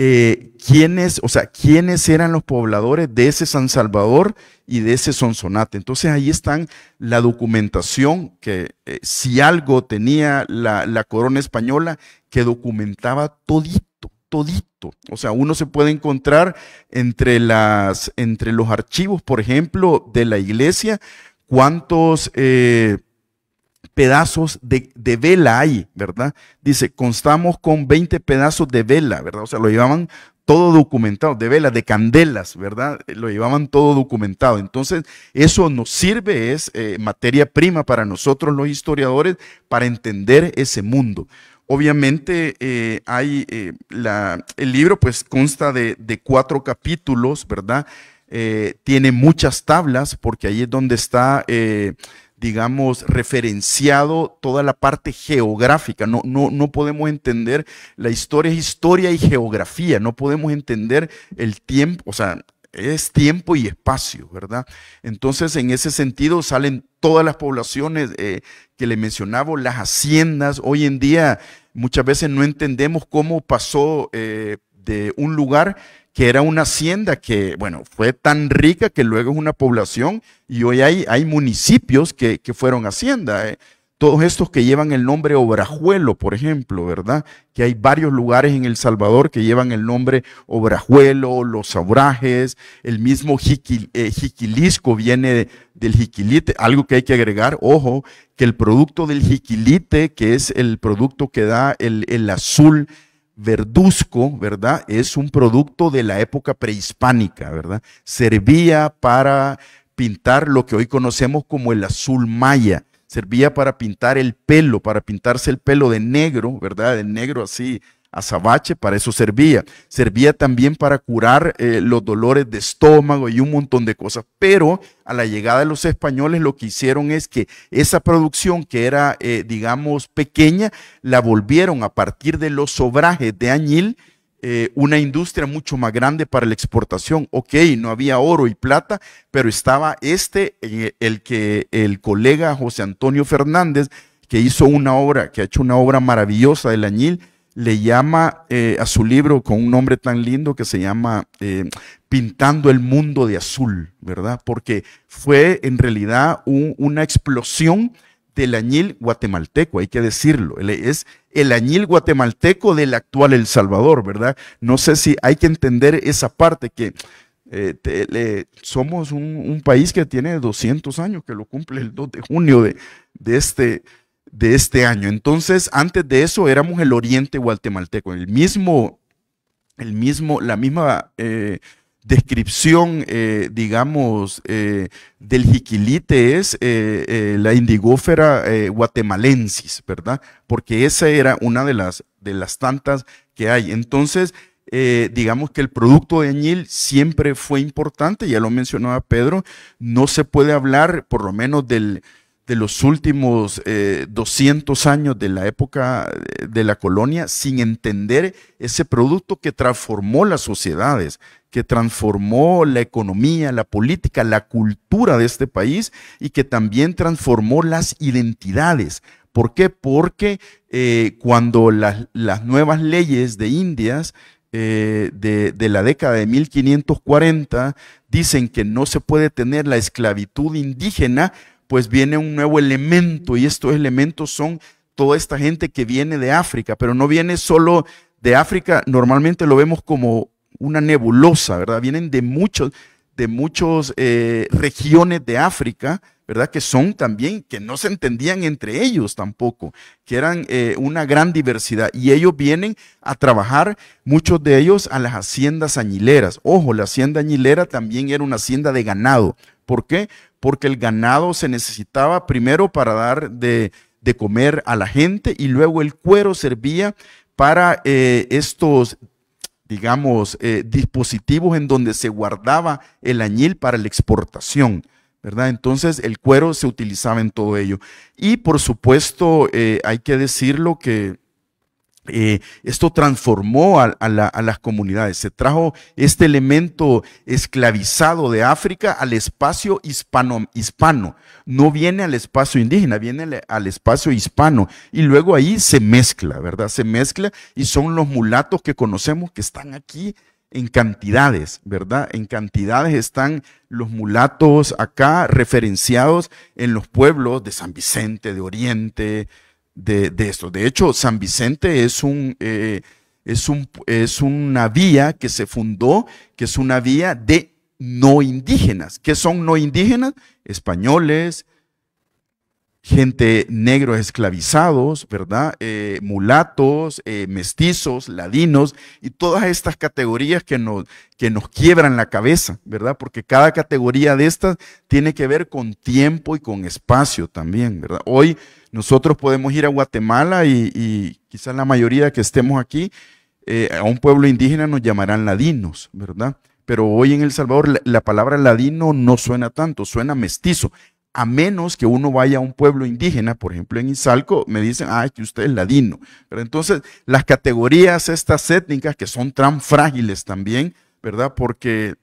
eh, quiénes, o sea, quiénes eran los pobladores de ese San Salvador y de ese Sonsonate. Entonces ahí están la documentación que eh, si algo tenía la, corona española que documentaba todito, todito. O sea, uno se puede encontrar entre, las, entre los archivos, por ejemplo, de la iglesia, cuántos... Eh, pedazos de, vela hay, ¿verdad? Dice, constamos con 20 pedazos de vela, ¿verdad? O sea, lo llevaban todo documentado, de vela, de candelas, ¿verdad? Lo llevaban todo documentado. Entonces, eso nos sirve, es eh, materia prima para nosotros los historiadores para entender ese mundo. Obviamente, eh, hay eh, la, el libro, pues, consta de, de cuatro capítulos, ¿verdad? tiene muchas tablas, porque ahí es donde está digamos, referenciado toda la parte geográfica. No, no, no podemos entender, la historia es historia y geografía, no podemos entender el tiempo, o sea, es tiempo y espacio, ¿verdad? Entonces, en ese sentido salen todas las poblaciones eh, que le mencionaba, las haciendas. Hoy en día muchas veces no entendemos cómo pasó eh, de un lugar que era una hacienda que, bueno, fue tan rica que luego es una población y hoy hay, hay municipios que, fueron hacienda. ¿eh? Todos estos que llevan el nombre Obrajuelo, por ejemplo, ¿verdad? Que hay varios lugares en El Salvador que llevan el nombre Obrajuelo, Los Saurajes, el mismo eh, Jiquilisco viene del jiquilite, algo que hay que agregar, ojo, que el producto del jiquilite, que es el producto que da el, el azul, verduzco, ¿verdad? Es un producto de la época prehispánica, ¿verdad? Servía para pintar lo que hoy conocemos como el azul maya, servía para pintar el pelo, para pintarse el pelo de negro, ¿verdad? De negro así, azabache, para eso servía. Servía también para curar eh, los dolores de estómago y un montón de cosas. Pero a la llegada de los españoles lo que hicieron es que esa producción que era, eh, digamos, pequeña, la volvieron a partir de los sobrajes de añil. Eh, una industria mucho más grande para la exportación. Ok, no había oro y plata, pero estaba este, el que el colega José Antonio Fernández, que hizo una obra, que ha hecho una obra maravillosa del añil, le llama eh, a su libro con un nombre tan lindo que se llama eh, Pintando el Mundo de Azul, ¿verdad? Porque fue en realidad una explosión del añil guatemalteco, hay que decirlo. Es el añil guatemalteco del actual El Salvador, ¿verdad? No sé si hay que entender esa parte que eh, somos un, país que tiene 200 años, que lo cumple el 2 de junio de, de este de este año. Entonces, antes de eso éramos el oriente guatemalteco, el mismo, el mismo, la misma eh, descripción, eh, digamos, eh, del jiquilite es la indigófera guatemalensis, ¿verdad? Porque esa era una de las, de las tantas que hay. Entonces, digamos que el producto de añil siempre fue importante, ya lo mencionaba Pedro, no se puede hablar, por lo menos del, de los últimos 200 eh, años de la época eh, de la colonia sin entender ese producto que transformó las sociedades, que transformó la economía, la política, la cultura de este país y que también transformó las identidades. ¿Por qué? Porque eh, cuando las nuevas leyes de Indias de, de, la década de 1540 dicen que no se puede tener la esclavitud indígena, pues viene un nuevo elemento y estos elementos son toda esta gente que viene de África, pero no viene solo de África, normalmente lo vemos como una nebulosa, ¿verdad? Vienen de muchos, de muchas eh, regiones de África, ¿verdad? Que son también, que no se entendían entre ellos tampoco, que eran eh, una gran diversidad. Y ellos vienen a trabajar, muchos de ellos, a las haciendas añileras. Ojo, la hacienda añilera también era una hacienda de ganado, ¿Por qué? Porque el ganado se necesitaba primero para dar de, comer a la gente y luego el cuero servía para eh, estos digamos, eh, dispositivos en donde se guardaba el añil para la exportación, ¿verdad? Entonces el cuero se utilizaba en todo ello. Y por supuesto, eh, hay que decirlo que eh, esto transformó a, las comunidades, se trajo este elemento esclavizado de África al espacio hispano, hispano. no viene al espacio indígena, viene al, espacio hispano y luego ahí se mezcla, ¿verdad? Se mezcla y son los mulatos que conocemos que están aquí en cantidades, ¿verdad? En cantidades están los mulatos acá referenciados en los pueblos de San Vicente, de Oriente, de, esto. De hecho, San Vicente es eh, es, es una vía que se fundó, que es una vía de no indígenas. ¿Qué son no indígenas? Españoles, gente negro esclavizados, ¿verdad? Eh, mulatos, eh, mestizos, ladinos y todas estas categorías que nos, que nos quiebran la cabeza, ¿verdad? Porque cada categoría de estas tiene que ver con tiempo y con espacio también, ¿verdad? Hoy nosotros podemos ir a Guatemala y, quizás la mayoría que estemos aquí, eh, a un pueblo indígena nos llamarán ladinos, ¿verdad? Pero hoy en El Salvador la palabra ladino no suena tanto, suena mestizo a menos que uno vaya a un pueblo indígena, por ejemplo en Izalco, me dicen, ah, es que usted es ladino. Pero entonces las categorías estas étnicas que son tan frágiles también, ¿verdad? Porque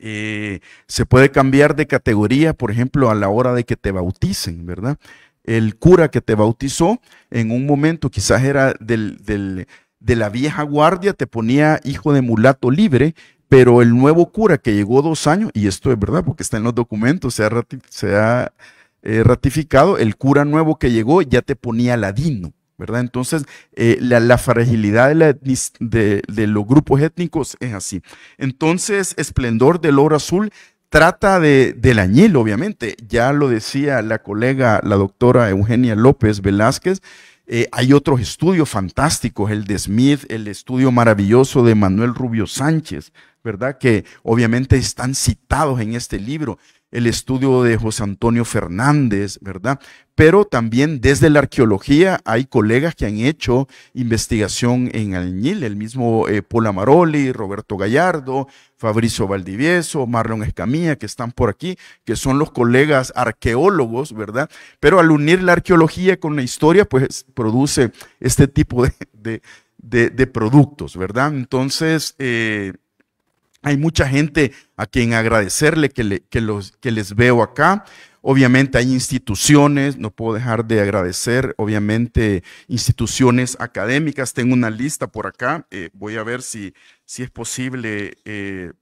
eh, se puede cambiar de categoría, por ejemplo, a la hora de que te bauticen, ¿verdad? El cura que te bautizó en un momento quizás era de la vieja guardia, te ponía hijo de mulato libre pero el nuevo cura que llegó dos años, y esto es verdad porque está en los documentos, se ha, eh, ratificado, el cura nuevo que llegó ya te ponía ladino. ¿verdad? Entonces, eh, la, fragilidad de, los grupos étnicos es así. Entonces, Esplendor del Oro Azul trata de, del añil, obviamente. Ya lo decía la colega, la doctora Eugenia López Velázquez, eh, hay otros estudios fantásticos, el de Smith, el estudio maravilloso de Manuel Rubio Sánchez, ¿verdad? Que obviamente están citados en este libro el estudio de José Antonio Fernández, ¿verdad? Pero también desde la arqueología hay colegas que han hecho investigación en Alñil, el mismo eh, Paul Amaroli, Roberto Gallardo, Fabricio Valdivieso, Marlon Escamilla, que están por aquí, que son los colegas arqueólogos, ¿verdad? Pero al unir la arqueología con la historia, pues produce este tipo de, productos, ¿verdad? Entonces, eh, hay mucha gente a quien agradecerle que, les veo acá. Obviamente hay instituciones, no puedo dejar de agradecer, obviamente instituciones académicas, tengo una lista por acá, eh, voy a ver si, es posible, eh,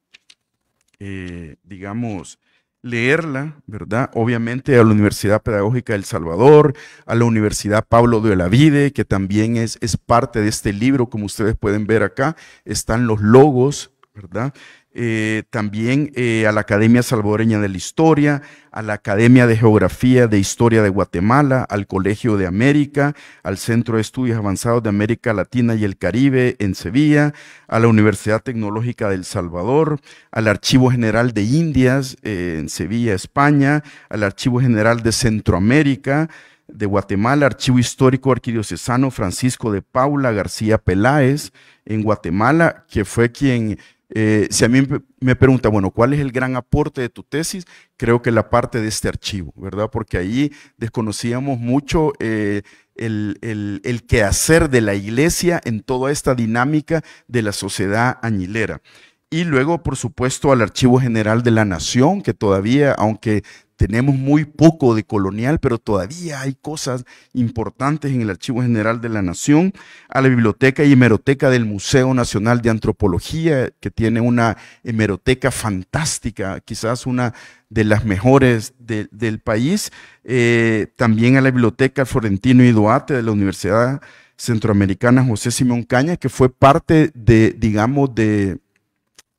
eh, digamos, leerla, ¿verdad? Obviamente a la Universidad Pedagógica del Salvador, a la Universidad Pablo de Olavide, que también es parte de este libro, como ustedes pueden ver acá, están los logos eh, también eh, a la Academia Salvadoreña de la Historia, a la Academia de Geografía de Historia de Guatemala, al Colegio de América, al Centro de Estudios Avanzados de América Latina y el Caribe en Sevilla, a la Universidad Tecnológica del Salvador, al Archivo General de Indias eh, en Sevilla, España, al Archivo General de Centroamérica, de Guatemala, Archivo Histórico Arquidiocesano Francisco de Paula García Peláez en Guatemala, que fue quien eh, si a mí me pregunta, bueno, ¿cuál es el gran aporte de tu tesis? Creo que la parte de este archivo, ¿verdad? Porque ahí desconocíamos mucho eh, el, el, quehacer de la iglesia en toda esta dinámica de la sociedad añilera. Y luego, por supuesto, al Archivo General de la Nación, que todavía, aunque tenemos muy poco de colonial, pero todavía hay cosas importantes en el Archivo General de la Nación, a la biblioteca y hemeroteca del Museo Nacional de Antropología, que tiene una hemeroteca fantástica, quizás una de las mejores del país, eh, también a la biblioteca Florentino y Duarte de la Universidad Centroamericana José Simón Caña, que fue parte de, digamos, de,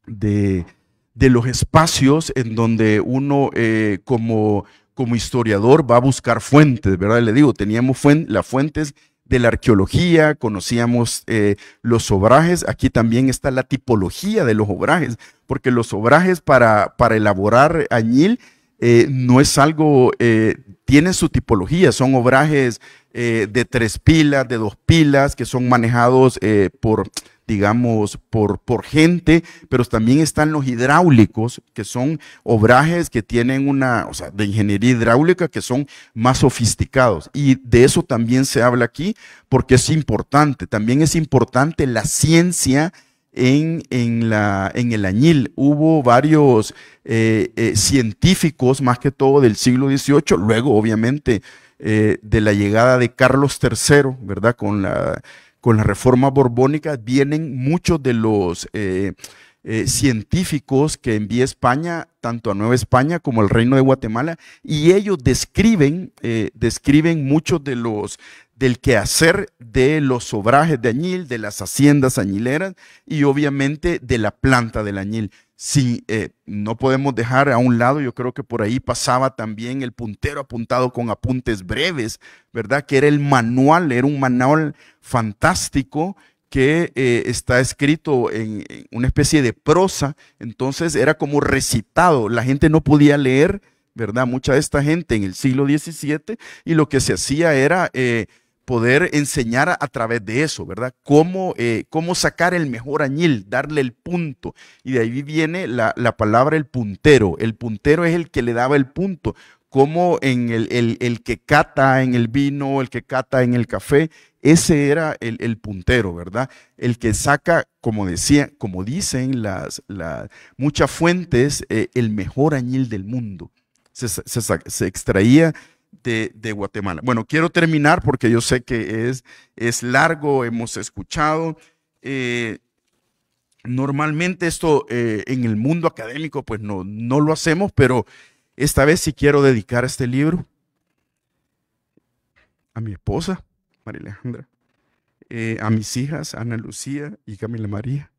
de de los espacios en donde uno eh, como, como historiador va a buscar fuentes, ¿verdad? Le digo, teníamos las fuentes de la arqueología, conocíamos eh, los obrajes, aquí también está la tipología de los obrajes, porque los obrajes para, para elaborar añil eh, no es algo, tiene su tipología, son obrajes de tres pilas, de dos pilas, que son manejados por digamos, por, por gente, pero también están los hidráulicos, que son obrajes que tienen una, o sea, de ingeniería hidráulica, que son más sofisticados. Y de eso también se habla aquí, porque es importante. También es importante la ciencia. En, la, en, el añil. Hubo varios eh, eh, científicos, más que todo del siglo XVIII, luego obviamente eh, de la llegada de Carlos III, ¿verdad? Con la con la Reforma Borbónica, vienen muchos de los eh, eh, científicos que envía España, tanto a Nueva España como al Reino de Guatemala, y ellos describen, eh, describen muchos de los, del quehacer de los sobrajes de añil, de las haciendas añileras y obviamente de la planta del añil. Si eh, no podemos dejar a un lado, yo creo que por ahí pasaba también el puntero apuntado con apuntes breves, ¿verdad? Que era el manual, era un manual fantástico que eh, está escrito en, una especie de prosa, entonces era como recitado, la gente no podía leer, ¿verdad? Mucha de esta gente en el siglo XVII y lo que se hacía era eh, poder enseñar a, través de eso, ¿verdad? Cómo, eh, cómo sacar el mejor añil, darle el punto. Y de ahí viene la, palabra el puntero. El puntero es el que le daba el punto. Como en el, el, que cata en el vino, el que cata en el café, ese era el, puntero, ¿verdad? El que saca, como decía, como dicen las, muchas fuentes, eh, el mejor añil del mundo. Se, se, se extraía de, Guatemala. Bueno, quiero terminar porque yo sé que es, es largo, hemos escuchado. Eh, normalmente esto eh, en el mundo académico pues no, no lo hacemos, pero esta vez sí quiero dedicar este libro a mi esposa, María Alejandra, eh, a mis hijas, Ana Lucía y Camila María,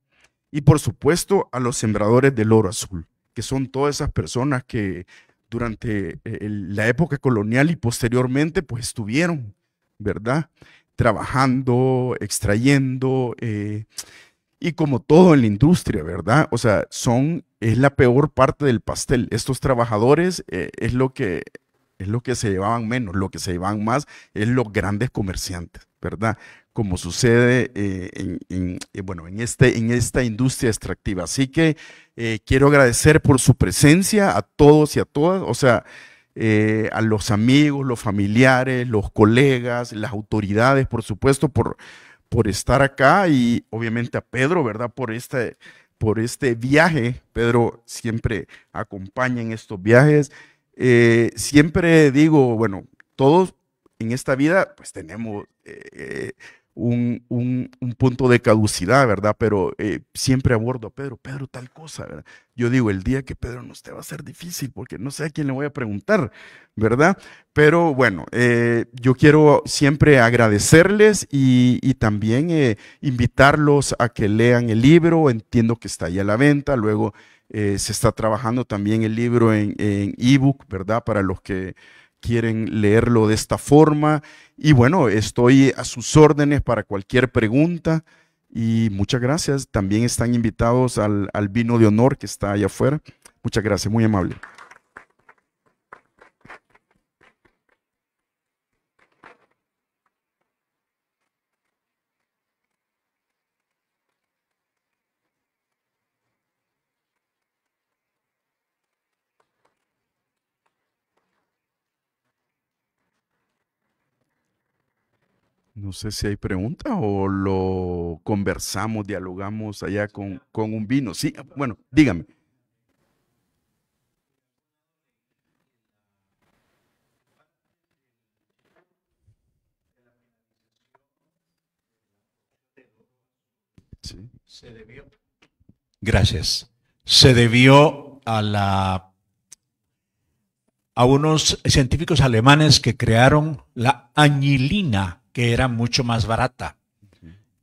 y por supuesto a los sembradores del oro azul, que son todas esas personas que durante eh, la época colonial y posteriormente, pues estuvieron, ¿verdad? Trabajando, extrayendo, eh, y como todo en la industria, ¿verdad? O sea, son, es la peor parte del pastel. Estos trabajadores eh, es, lo que, es lo que se llevaban menos, lo que se llevaban más es los grandes comerciantes, ¿verdad? como sucede eh, en, eh, bueno, en, este, en esta industria extractiva. Así que eh, quiero agradecer por su presencia a todos y a todas, o sea, a los amigos, los familiares, los colegas, las autoridades, por supuesto, por, por estar acá y obviamente a Pedro, ¿verdad? Por este, por este viaje. Pedro siempre acompaña en estos viajes. siempre digo, bueno, todos en esta vida, pues tenemos un, punto de caducidad, ¿verdad? Pero eh, siempre abordo a Pedro, Pedro tal cosa, ¿verdad? Yo digo, el día que Pedro no esté va a ser difícil porque no sé a quién le voy a preguntar, ¿verdad? Pero bueno, eh, yo quiero siempre agradecerles y, también eh, invitarlos a que lean el libro, entiendo que está ahí a la venta, luego se está trabajando también el libro en ebook, ¿verdad? Para los que quieren leerlo de esta forma. Y bueno, estoy a sus órdenes para cualquier pregunta. Y muchas gracias. También están invitados al, vino de honor que está allá afuera. Muchas gracias, muy amable. No sé si hay pregunta o lo conversamos, dialogamos allá con, un vino. Sí, bueno, dígame. Se debió. Gracias. Se debió a la a unos científicos alemanes que crearon la añilina que era mucho más barata.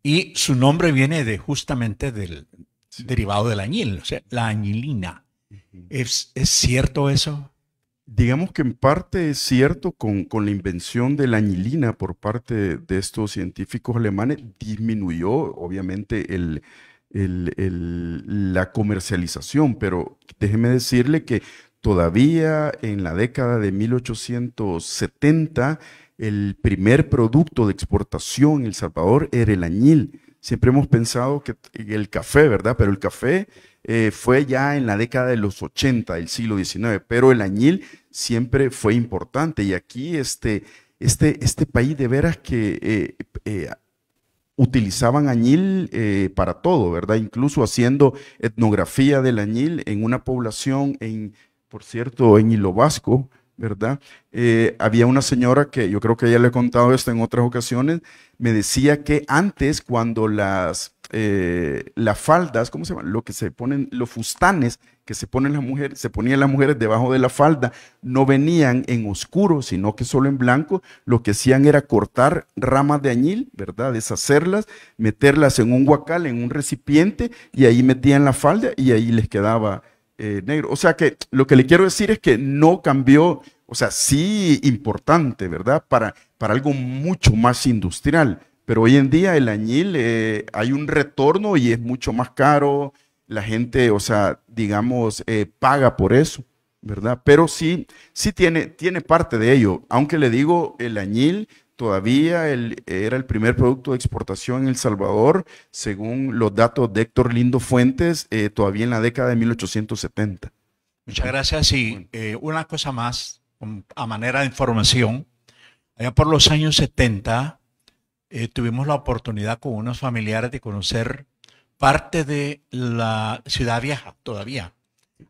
Y su nombre viene de justamente del derivado del añil, o sea, la añilina. ¿Es, cierto eso? Digamos que en parte es cierto con, la invención de la añilina por parte de estos científicos alemanes, disminuyó obviamente el, la comercialización, pero déjeme decirle que todavía en la década de 1870 el primer producto de exportación en El Salvador era el añil. Siempre hemos pensado que el café, ¿verdad? Pero el café eh, fue ya en la década de los 80 del siglo XIX, pero el añil siempre fue importante. Y aquí este, este, este país de veras que eh, eh, utilizaban añil para todo, ¿verdad? Incluso haciendo etnografía del añil en una población, en, por cierto, en Hilo Vasco, ¿verdad? Eh, había una señora que yo creo que ya le he contado esto en otras ocasiones, me decía que antes cuando las, eh, las faldas, ¿cómo se llaman? Lo que se ponen, los fustanes que se ponen las mujeres, se ponían las mujeres debajo de la falda, no venían en oscuro, sino que solo en blanco, lo que hacían era cortar ramas de añil, ¿verdad? Deshacerlas, meterlas en un huacal, en un recipiente, y ahí metían la falda y ahí les quedaba eh, o sea que lo que le quiero decir es que no cambió, o sea, sí importante, ¿verdad? Para, para algo mucho más industrial. Pero hoy en día el añil eh, hay un retorno y es mucho más caro. La gente, o sea, digamos, eh, paga por eso, ¿verdad? Pero sí, sí tiene, tiene parte de ello. Aunque le digo, el añil todavía era el primer producto de exportación en El Salvador, según los datos de Héctor Lindo Fuentes, eh, todavía en la década de 1870. Muchas gracias. Y eh, una cosa más, a manera de información, allá por los años 70 eh, tuvimos la oportunidad con unos familiares de conocer parte de la ciudad vieja todavía.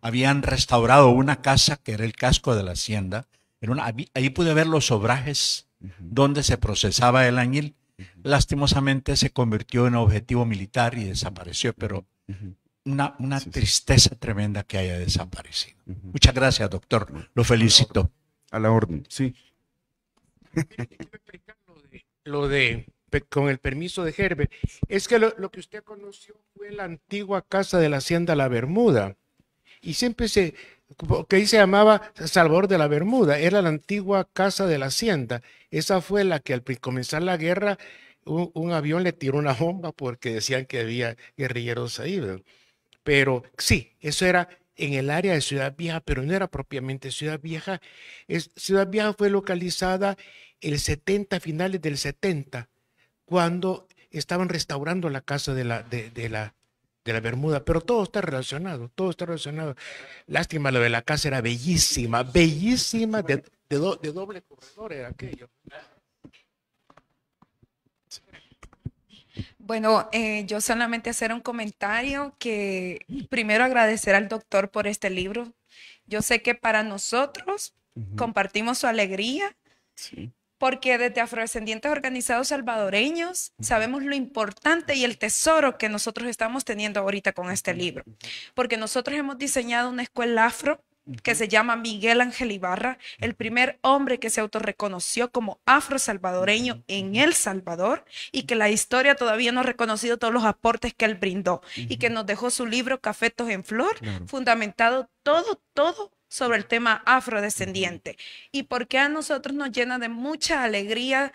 Habían restaurado una casa que era el casco de la hacienda. en una, ahí pude ver los obrajes donde se procesaba el añil. Lastimosamente se convirtió en objetivo militar y desapareció, pero una, tristeza tremenda que haya desaparecido. Muchas gracias, doctor. Lo felicito. A la orden, sí. lo de con el permiso de Herbert, es que lo, que usted conoció fue la antigua casa de la hacienda La Bermuda. Y siempre se, que ahí se llamaba Salvador de la Bermuda, era la antigua casa de la hacienda. Esa fue la que al comenzar la guerra un, avión le tiró una bomba porque decían que había guerrilleros ahí. Pero sí, eso era en el área de Ciudad Vieja, pero no era propiamente Ciudad Vieja. Ciudad Vieja fue localizada el 70, finales del 70, cuando estaban restaurando la casa de la, de la, de la Bermuda, pero todo está relacionado, todo está relacionado. Lástima, lo de la casa era bellísima, bellísima, de, doble corredor era aquello. Bueno, eh, yo solamente hacer un comentario que primero agradecer al doctor por este libro. Yo sé que para nosotros compartimos su alegría, sí porque desde afrodescendientes organizados salvadoreños sabemos lo importante y el tesoro que nosotros estamos teniendo ahorita con este libro, porque nosotros hemos diseñado una escuela afro que se llama Miguel Ángel Ibarra, el primer hombre que se autorreconoció como afro-salvadoreño en El Salvador y que la historia todavía no ha reconocido todos los aportes que él brindó y que nos dejó su libro Cafetos en Flor, fundamentado todo, todo sobre el tema afrodescendiente y porque qué a nosotros nos llena de mucha alegría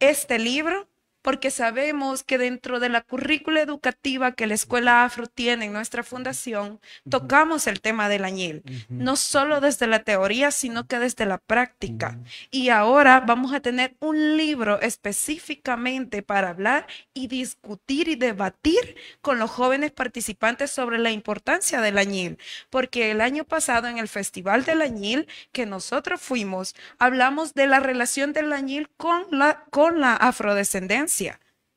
este libro porque sabemos que dentro de la currícula educativa que la Escuela Afro tiene en nuestra fundación, tocamos el tema del añil, no solo desde la teoría, sino que desde la práctica. Y ahora vamos a tener un libro específicamente para hablar y discutir y debatir con los jóvenes participantes sobre la importancia del añil, porque el año pasado en el Festival del Añil que nosotros fuimos, hablamos de la relación del añil con la, con la afrodescendencia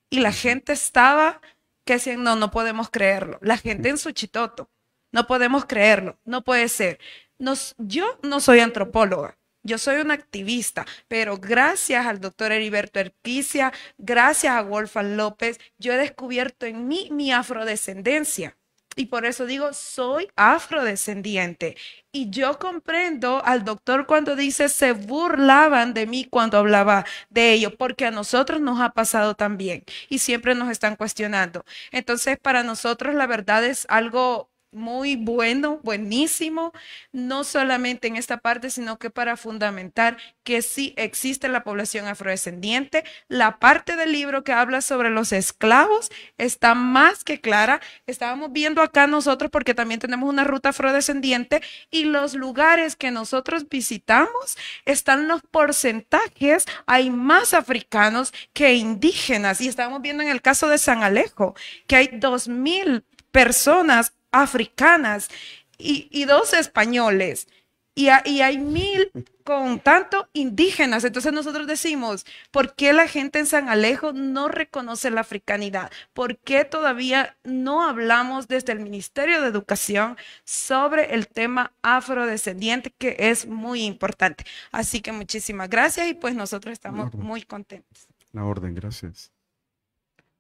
y la gente estaba que decían, no, no podemos creerlo. La gente en Suchitoto, no podemos creerlo, no puede ser. Nos, yo no soy antropóloga, yo soy una activista, pero gracias al doctor Heriberto Erquicia, gracias a Wolfan López, yo he descubierto en mí mi afrodescendencia y por eso digo, soy afrodescendiente. Y yo comprendo al doctor cuando dice, se burlaban de mí cuando hablaba de ello, porque a nosotros nos ha pasado también y siempre nos están cuestionando. Entonces, para nosotros la verdad es algo muy bueno, buenísimo, no solamente en esta parte, sino que para fundamentar que sí existe la población afrodescendiente. La parte del libro que habla sobre los esclavos está más que clara. Estábamos viendo acá nosotros, porque también tenemos una ruta afrodescendiente, y los lugares que nosotros visitamos están los porcentajes, hay más africanos que indígenas. Y estábamos viendo en el caso de San Alejo, que hay dos mil personas africanas y, dos españoles. Y, y, hay mil con tanto indígenas. Entonces nosotros decimos, ¿por qué la gente en San Alejo no reconoce la africanidad? ¿Por qué todavía no hablamos desde el Ministerio de Educación sobre el tema afrodescendiente, que es muy importante? Así que muchísimas gracias y pues nosotros estamos muy contentos. La orden, gracias.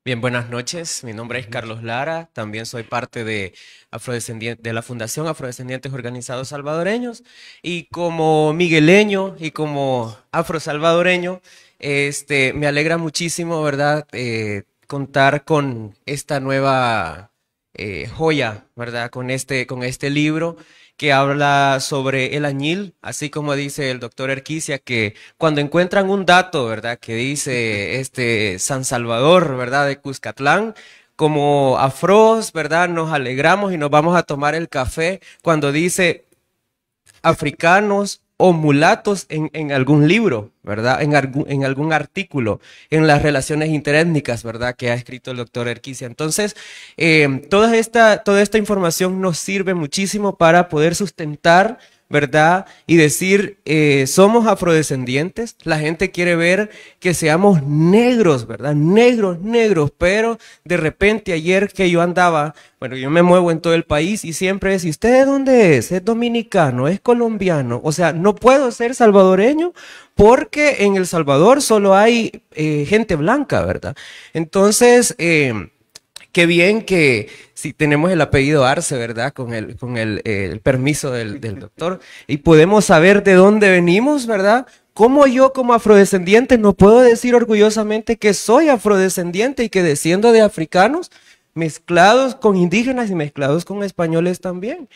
Bien, buenas noches. Mi nombre es Carlos Lara. También soy parte de, Afrodescendiente, de la Fundación Afrodescendientes Organizados Salvadoreños. Y como migueleño y como afrosalvadoreño, este, me alegra muchísimo, ¿verdad? Eh, contar con esta nueva eh, joya, ¿verdad? Con este, con este libro que habla sobre el añil, así como dice el doctor Erquicia, que cuando encuentran un dato, ¿verdad? Que dice [LAUGHS] este San Salvador, ¿verdad? De Cuscatlán, como afros, ¿verdad? Nos alegramos y nos vamos a tomar el café cuando dice africanos, o mulatos en, algún libro, ¿verdad? En algún, en algún artículo, en las relaciones interétnicas, ¿verdad? Que ha escrito el doctor Erquicia. Entonces, eh, toda, esta, toda esta información nos sirve muchísimo para poder sustentar ¿verdad? Y decir, eh, somos afrodescendientes, la gente quiere ver que seamos negros, ¿verdad? Negros, negros, pero de repente ayer que yo andaba, bueno, yo me muevo en todo el país y siempre es, usted de dónde es? ¿Es dominicano? ¿Es colombiano? O sea, no puedo ser salvadoreño porque en El Salvador solo hay eh, gente blanca, ¿verdad? Entonces, eh, qué bien que si tenemos el apellido Arce, ¿verdad? Con el, con eh, el, permiso del, del, doctor. Y podemos saber de dónde venimos, ¿verdad? ¿Cómo yo como afrodescendiente no puedo decir orgullosamente que soy afrodescendiente y que desciendo de africanos mezclados con indígenas y mezclados con españoles también?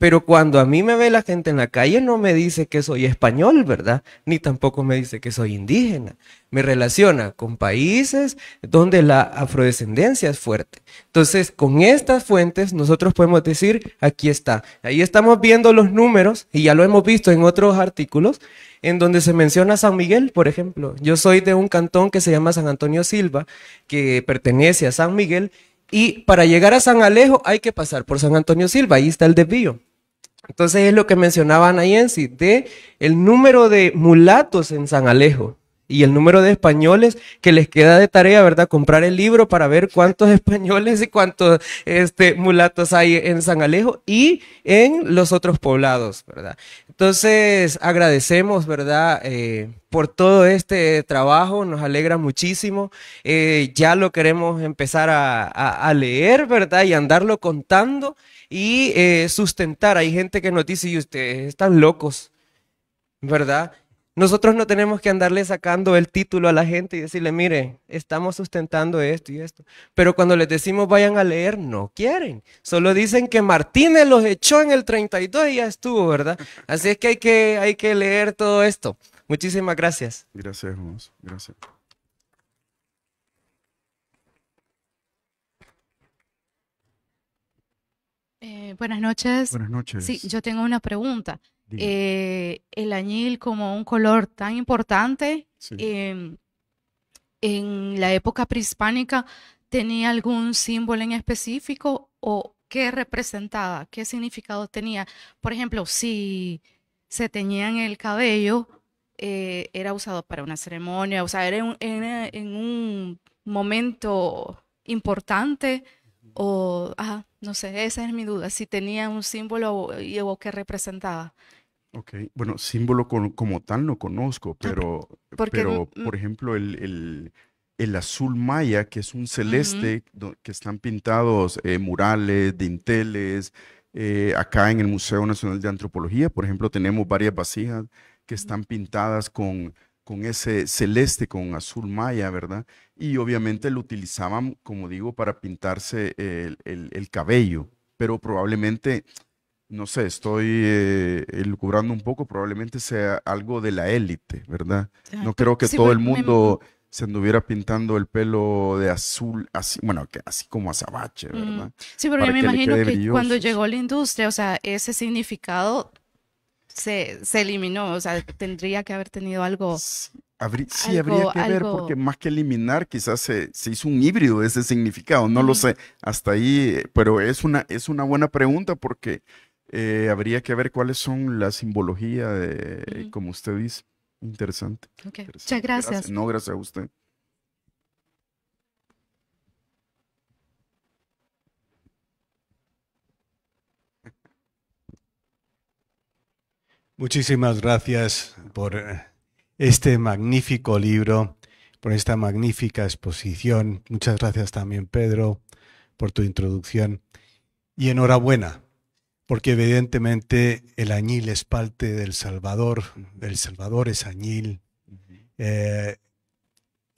Pero cuando a mí me ve la gente en la calle, no me dice que soy español, ¿verdad? Ni tampoco me dice que soy indígena. Me relaciona con países donde la afrodescendencia es fuerte. Entonces, con estas fuentes, nosotros podemos decir, aquí está. Ahí estamos viendo los números, y ya lo hemos visto en otros artículos, en donde se menciona San Miguel, por ejemplo. Yo soy de un cantón que se llama San Antonio Silva, que pertenece a San Miguel. Y para llegar a San Alejo hay que pasar por San Antonio Silva, ahí está el desvío. Entonces es lo que mencionaba Anayensi, de el número de mulatos en San Alejo y el número de españoles que les queda de tarea, ¿verdad? Comprar el libro para ver cuántos [LAUGHS] españoles y cuántos este, mulatos hay en San Alejo y en los otros poblados, ¿verdad? Entonces, agradecemos, ¿verdad? Eh, por todo este trabajo, nos alegra muchísimo. Eh, ya lo queremos empezar a, leer, ¿verdad? Y andarlo contando y eh, sustentar. Hay gente que nos dice, y ustedes están locos, ¿verdad? Nosotros no tenemos que andarle sacando el título a la gente y decirle, mire, estamos sustentando esto y esto. Pero cuando les decimos vayan a leer, no quieren. Solo dicen que Martínez los echó en el 32 y ya estuvo, ¿verdad? Así es que hay que, hay que leer todo esto. Muchísimas gracias. Gracias, Mons. Gracias. Eh, buenas noches. Buenas noches. Sí, yo tengo una pregunta. Eh, el añil como un color tan importante. Em, en la época prehispánica, ¿tenía algún símbolo en específico o qué representaba? ¿Qué significado tenía? Por ejemplo, si se en el cabello, eh, era usado para una ceremonia, o sea, era, en un momento importante o, no sé, esa es mi duda, si tenía un símbolo y o qué representaba. Ok, bueno, símbolo como tal no conozco, ah, pero, pero por ejemplo, el, el, el, azul maya, que es un celeste, que están pintados eh, murales, dinteles. Eh, acá en el Museo Nacional de Antropología, por ejemplo, tenemos varias vasijas que están pintadas con, con ese celeste, con azul maya, ¿verdad? Y obviamente lo utilizaban, como digo, para pintarse el, el, el cabello, pero probablemente no sé, estoy eh, un poco, probablemente sea algo de la élite, ¿verdad? No creo que todo el mundo se anduviera pintando el pelo de azul, así, bueno, que así como azabache, mm, ¿verdad? Sí, pero me imagino que cuando llegó la industria, o sea, ese significado se, eliminó, o sea, tendría que haber tenido algo... sí, habría que ver, porque más que eliminar, quizás se, hizo un híbrido de ese significado, no lo sé, hasta ahí, eh, pero es una, es una buena pregunta porque eh, habría que ver cuáles son la simbología de, como usted dice. Interesante. Muchas gracias. No, gracias a usted. Muchísimas gracias por eh, este magnífico libro, por esta magnífica exposición. Muchas gracias también, Pedro, por tu introducción. Y enhorabuena porque evidentemente el añil es parte del Salvador, el Salvador es añil. Eh,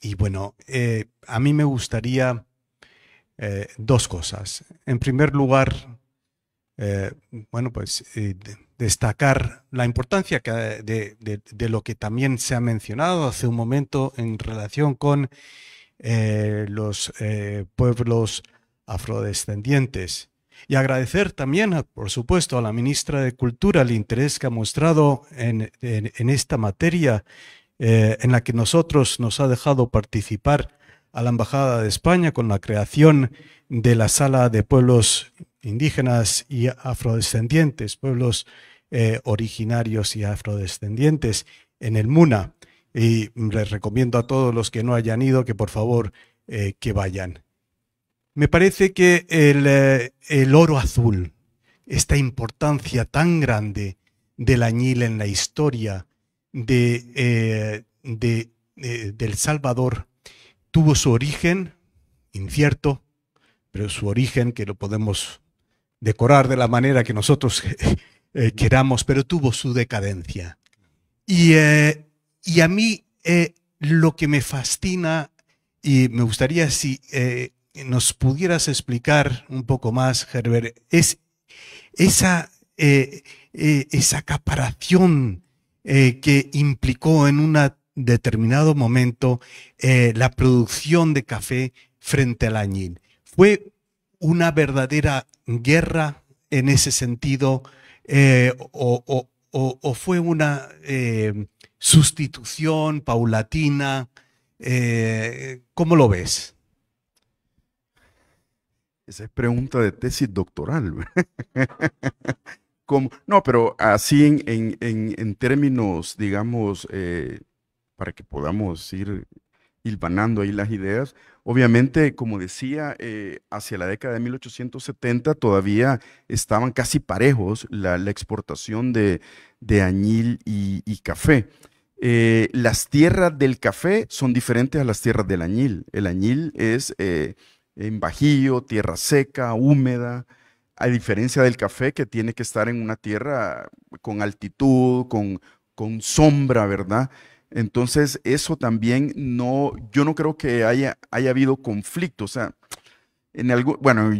y bueno, eh, a mí me gustaría eh, dos cosas. En primer lugar, bueno, pues destacar la importancia de, lo que también se ha mencionado hace un momento en relación con los pueblos afrodescendientes. Y agradecer también, por supuesto, a la ministra de Cultura el interés que ha mostrado en, esta materia eh, en la que nosotros nos ha dejado participar a la Embajada de España con la creación de la Sala de Pueblos Indígenas y Afrodescendientes, pueblos eh, originarios y afrodescendientes en el MUNA. Y les recomiendo a todos los que no hayan ido que por favor eh, que vayan. Me parece que eh, el, oro azul, esta importancia tan grande del añil en la historia de, eh, eh, del Salvador, tuvo su origen, incierto, pero su origen que lo podemos decorar de la manera que nosotros queramos, pero tuvo su decadencia. Y, y a mí lo que me fascina y me gustaría si nos pudieras explicar un poco más, Herbert, es esa, eh, eh, acaparación eh, que implicó en un determinado momento la producción de café frente al añil. ¿Fue una verdadera guerra en ese sentido o, fue una sustitución paulatina? ¿Cómo lo ves? Esa es pregunta de tesis doctoral. [LAUGHS] no, pero así en, términos, digamos, eh, para que podamos ir hilvanando ahí las ideas, obviamente, como decía, eh, hacia la década de 1870 todavía estaban casi parejos la, exportación de, añil y, café. Eh, las tierras del café son diferentes a las tierras del añil. El añil es en bajío, tierra seca, húmeda, a diferencia del café que tiene que estar en una tierra con altitud, con, con sombra, ¿verdad? Entonces, eso también no, yo no creo que haya, haya habido conflicto. O sea, en algún, bueno,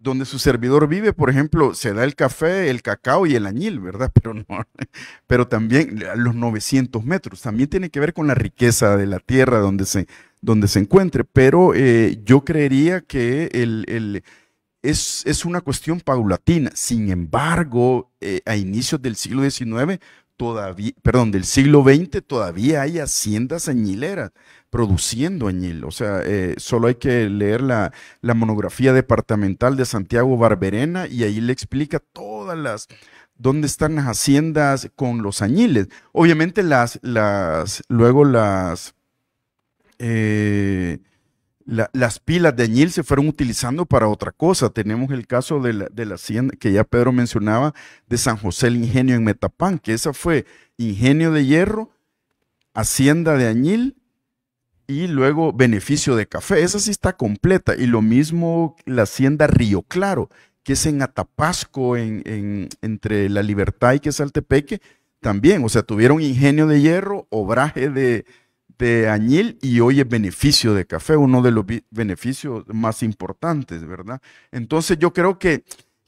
donde su servidor vive, por ejemplo, se da el café, el cacao y el añil, ¿verdad? [LAUGHS] Pero pero también los 900 metros, también tiene que ver con la riqueza de la tierra donde se, donde se encuentre, pero eh, yo creería que el, es, una cuestión paulatina. Sin embargo, eh, a inicios del siglo XIX, todavía, perdón, del siglo XX, todavía hay haciendas añileras produciendo añil. O sea, eh, solo hay que leer la, la, monografía departamental de Santiago Barberena y ahí le explica todas las, dónde están las haciendas con los añiles. Obviamente las, las, luego las eh, las pilas de añil se fueron utilizando para otra cosa. Tenemos el caso de la, hacienda que ya Pedro mencionaba de San José el Ingenio en Metapán, que esa fue ingenio de hierro, hacienda de añil y luego beneficio de café. Esa sí está completa. Y lo mismo la hacienda Río Claro, que es en Atapasco, entre La Libertad y Quesaltepeque, también. O sea, tuvieron ingenio de hierro, obraje de, añil y hoy es beneficio de café, uno de los beneficios más importantes, ¿verdad? Entonces yo creo que,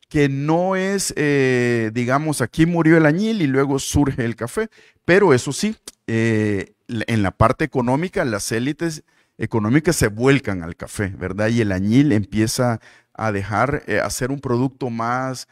que no es, eh, digamos, aquí murió el añil y luego surge el café, pero eso sí, eh, en la parte económica, las élites económicas se vuelcan al café, ¿verdad? Y el añil empieza a dejar, eh, a ser un producto más,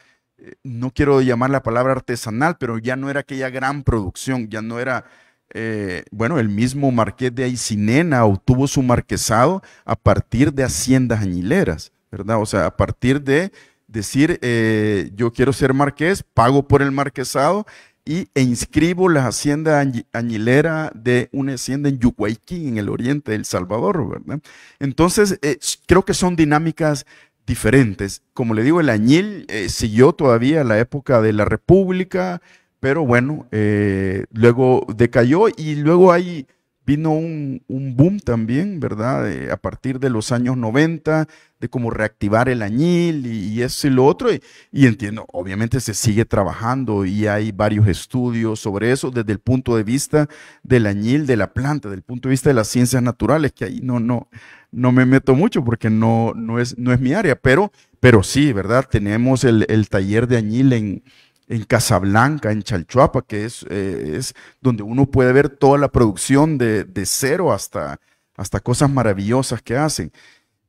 no quiero llamar la palabra artesanal, pero ya no era aquella gran producción, ya no era eh, bueno, el mismo marqués de Aicinena obtuvo su marquesado a partir de haciendas añileras, ¿verdad? O sea, a partir de decir, eh, yo quiero ser marqués, pago por el marquesado y, e inscribo la hacienda añilera de una hacienda en Yucuayquí, en el oriente del Salvador, ¿verdad? Entonces, eh, creo que son dinámicas diferentes. Como le digo, el añil siguió todavía la época de la República, pero bueno, eh, luego decayó y luego ahí vino un, boom también, ¿verdad? a partir de los años 90, de cómo reactivar el añil y, eso y lo otro. Y, entiendo, obviamente se sigue trabajando y hay varios estudios sobre eso desde el punto de vista del añil, de la planta, del punto de vista de las ciencias naturales, que ahí no, no, no me meto mucho porque no, no, es, no es mi área, pero, pero sí, ¿verdad? Tenemos el, el taller de añil en, en Casablanca, en Chalchuapa, que es, eh, es donde uno puede ver toda la producción de, cero hasta, hasta cosas maravillosas que hacen.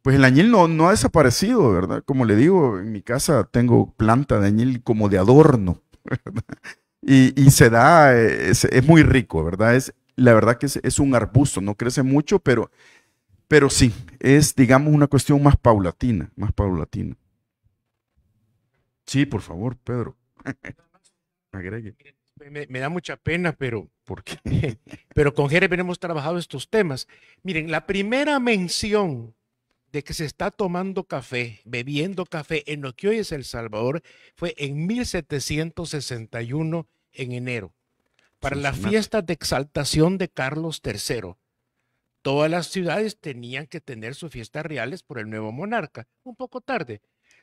Pues el añil no, ha desaparecido, ¿verdad? Como le digo, en mi casa tengo planta de añil como de adorno, [LAUGHS] Y, se da, eh, es, muy rico, ¿verdad? Es, la verdad que es, es, un arbusto, no crece mucho, pero, pero sí, es, digamos, una cuestión más paulatina, más paulatina. Sí, por favor, Pedro. [LAUGHS] me, da mucha pena, pero ¿por [LAUGHS] pero con Jeremy hemos trabajado estos temas. Miren, la primera mención de que se está tomando café, bebiendo café en lo que hoy es El Salvador, fue en 1761, en enero, para la fiesta de exaltación de Carlos III. Todas las ciudades tenían que tener sus fiestas reales por el nuevo monarca, un poco tarde,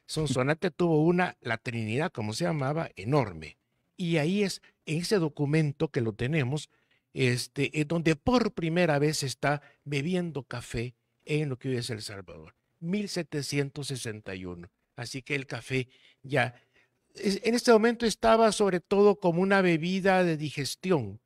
Sonsonate tuvo una, la Trinidad, como se llamaba, enorme. Y ahí es, en ese documento que lo tenemos, este, es donde por primera vez está bebiendo café en lo que hoy es El Salvador, 1761. Así que el café ya, en este momento estaba sobre todo como una bebida de digestión,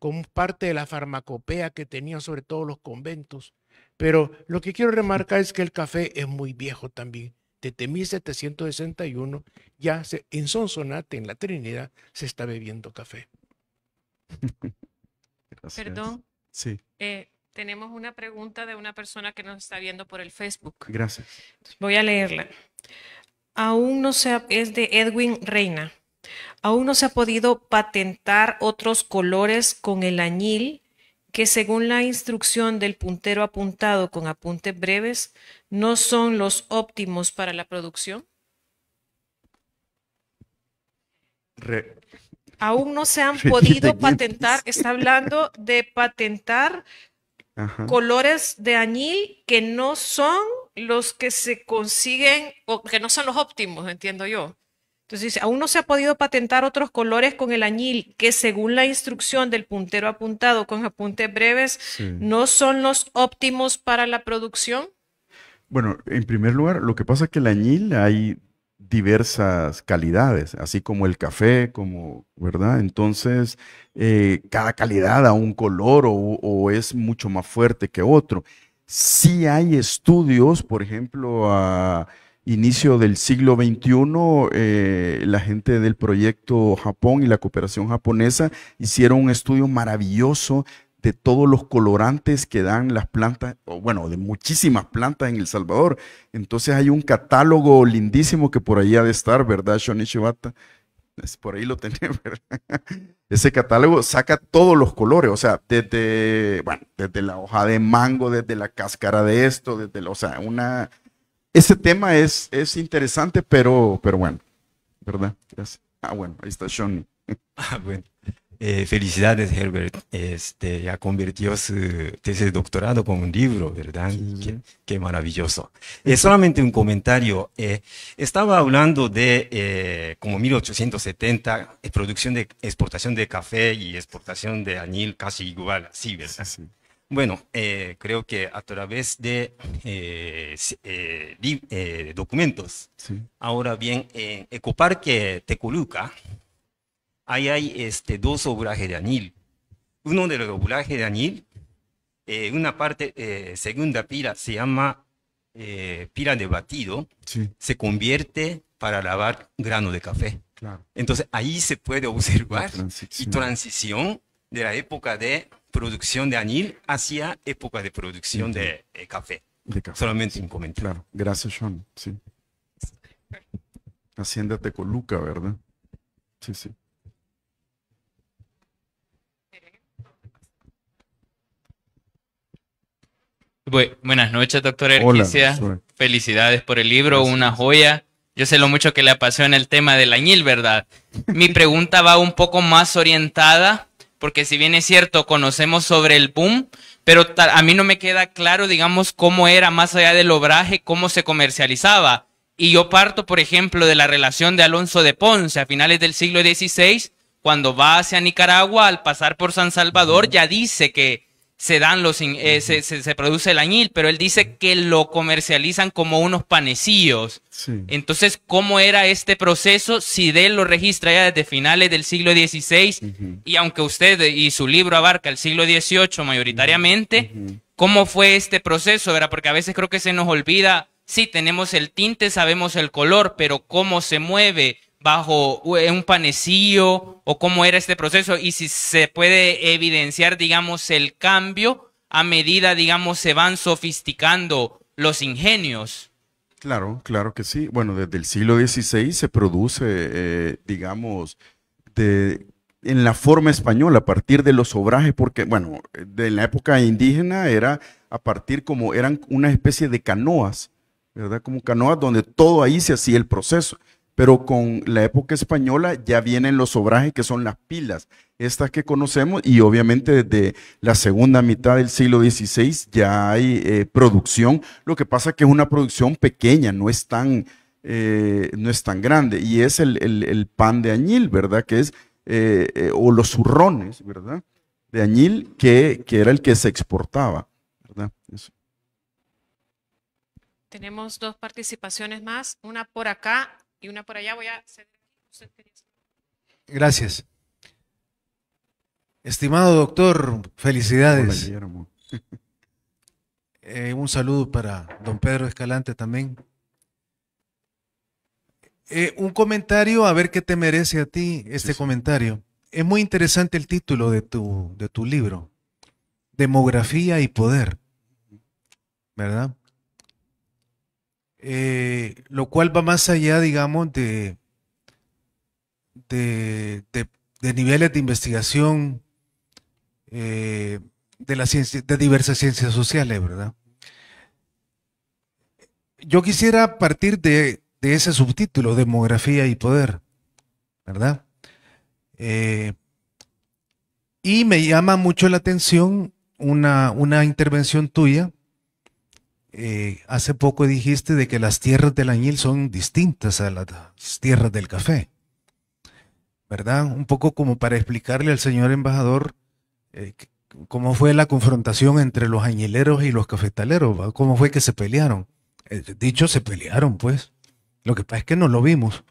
como parte de la farmacopea que tenían sobre todo los conventos. Pero lo que quiero remarcar es que el café es muy viejo también desde 1761 ya en Sonsonate, en la Trinidad, se está bebiendo café. [LAUGHS] Perdón. Sí. Eh, tenemos una pregunta de una persona que nos está viendo por el Facebook. Gracias. Voy a leerla. Aún no se ha, es de Edwin Reina. Aún no se ha podido patentar otros colores con el añil que según la instrucción del puntero apuntado con apuntes breves, no son los óptimos para la producción? Aún no se han [LAUGHS] podido patentar, está hablando de patentar colores de añil que no son los que se consiguen o que no son los óptimos, entiendo yo. Entonces, aún no se ha podido patentar otros colores con el añil, que según la instrucción del puntero apuntado con apuntes breves, no son los óptimos para la producción. Bueno, en primer lugar, lo que pasa es que el añil hay diversas calidades, así como el café, como, ¿verdad? Entonces, eh, cada calidad a un color o, es mucho más fuerte que otro. Sí hay estudios, por ejemplo, a inicio del siglo XXI, eh, la gente del proyecto Japón y la cooperación japonesa hicieron un estudio maravilloso de todos los colorantes que dan las plantas, o bueno, de muchísimas plantas en El Salvador. Entonces hay un catálogo lindísimo que por ahí ha de estar, ¿verdad, Shoni Shibata? por ahí lo [LAUGHS] ¿verdad? Ese catálogo saca todos los colores, o sea, desde, desde la hoja de mango, desde la cáscara de esto, desde, o sea, una, ese tema es, es interesante, pero, pero bueno, ¿verdad? Ah, bueno, ahí está Johnny. [LAUGHS] Ah, bueno. Eh, felicidades, Herbert. Este, ya convirtió su tesis de doctorado con un libro, ¿verdad? Qué, maravilloso. Eh, solamente un comentario. Eh, estaba hablando de como 1870, producción de exportación de café y exportación de anil casi igual, Sí, ¿verdad? Sí. Bueno, eh, creo que a través de eh, eh, documentos. Ahora bien, en Ecoparque Tecoluca, ahí hay este, dos obrajes de anil. Uno de los obrajes de anil, una parte, segunda pila, se llama pila de batido, se convierte para lavar grano de café. Entonces ahí se puede observar y transición de la época de producción de añil hacia época de producción eh, de, café. Solamente un comentario. Claro, gracias, Sean. Sí. Hacienda Tecoluca, ¿verdad? Sí, sí. buenas noches, doctor Erquicia. Felicidades por el libro, una joya. Yo sé lo mucho que le apasiona el tema del añil, ¿verdad? Mi pregunta va un poco más orientada porque si bien es cierto, conocemos sobre el boom, pero a mí no me queda claro, digamos, cómo era más allá del obraje, cómo se comercializaba. Y yo parto, por ejemplo, de la relación de Alonso de Ponce a finales del siglo XVI, cuando va hacia Nicaragua, al pasar por San Salvador, ya dice que se dan los eh, se, produce el añil, pero él dice que lo comercializan como unos panecillos. Entonces, ¿cómo era este proceso? Si él lo registra ya desde finales del siglo XVI, y aunque usted y su libro abarca el siglo XVIII mayoritariamente, ¿cómo fue este proceso? Porque a veces creo que se nos olvida, sí, tenemos el tinte, sabemos el color, pero cómo se mueve, bajo un panecillo o cómo era este proceso y si se puede evidenciar, digamos, el cambio a medida, digamos, se van sofisticando los ingenios. Claro, claro que sí. Bueno, desde el siglo XVI se produce, eh, digamos, de, en la forma española, a partir de los obrajes, porque, bueno, en la época indígena era a partir como eran una especie de canoas, ¿verdad? Como canoas donde todo ahí se hacía el proceso pero con la época española ya vienen los obrajes que son las pilas, estas que conocemos y obviamente desde la segunda mitad del siglo XVI ya hay eh, producción, lo que pasa que es una producción pequeña, no es tan, eh, no es tan grande y es el, pan de añil, ¿verdad? Que es, eh, o los zurrones, ¿verdad? De añil que, era el que se exportaba, ¿verdad? Tenemos dos participaciones más, una por acá y una por allá. Voy a Gracias. Estimado doctor, felicidades. [LAUGHS] Eh, un saludo para don Pedro Escalante también. Eh, un comentario, a ver qué te merece a ti este comentario. Es muy interesante el título de tu, de tu libro, Demografía y Poder, ¿verdad? Eh, lo cual va más allá, digamos, de, de, niveles de investigación eh, de, de diversas ciencias sociales, ¿verdad? Yo quisiera partir de, ese subtítulo, demografía y poder, ¿verdad? Eh, y me llama mucho la atención una, una intervención tuya eh, hace poco dijiste de que las tierras del añil son distintas a las tierras del café, ¿verdad? Un poco como para explicarle al señor embajador eh, cómo fue la confrontación entre los añileros y los cafetaleros, cómo fue que se pelearon. Eh, dicho, se pelearon, pues. Lo que pasa es que no lo vimos,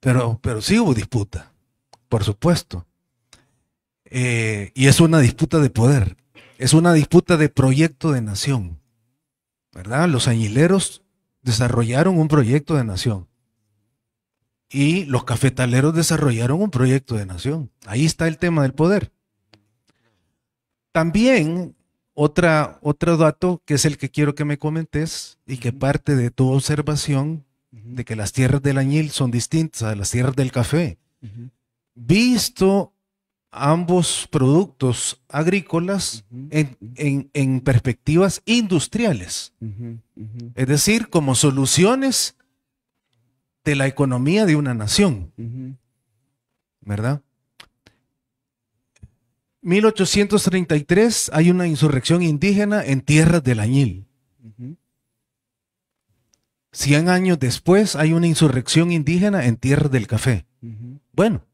pero, pero sí hubo disputa, por supuesto. y es una disputa de poder, es una disputa de proyecto de nación ¿verdad? Los añileros desarrollaron un proyecto de nación y los cafetaleros desarrollaron un proyecto de nación. Ahí está el tema del poder. También otra, otro dato que es el que quiero que me comentes y que parte de tu observación de que las tierras del añil son distintas a las tierras del café. Visto ambos productos agrícolas en, perspectivas industriales. Es decir, como soluciones de la economía de una nación. ¿Verdad? 1833 hay una insurrección indígena en tierras del Añil. Cien años después hay una insurrección indígena en tierras del café. Bueno,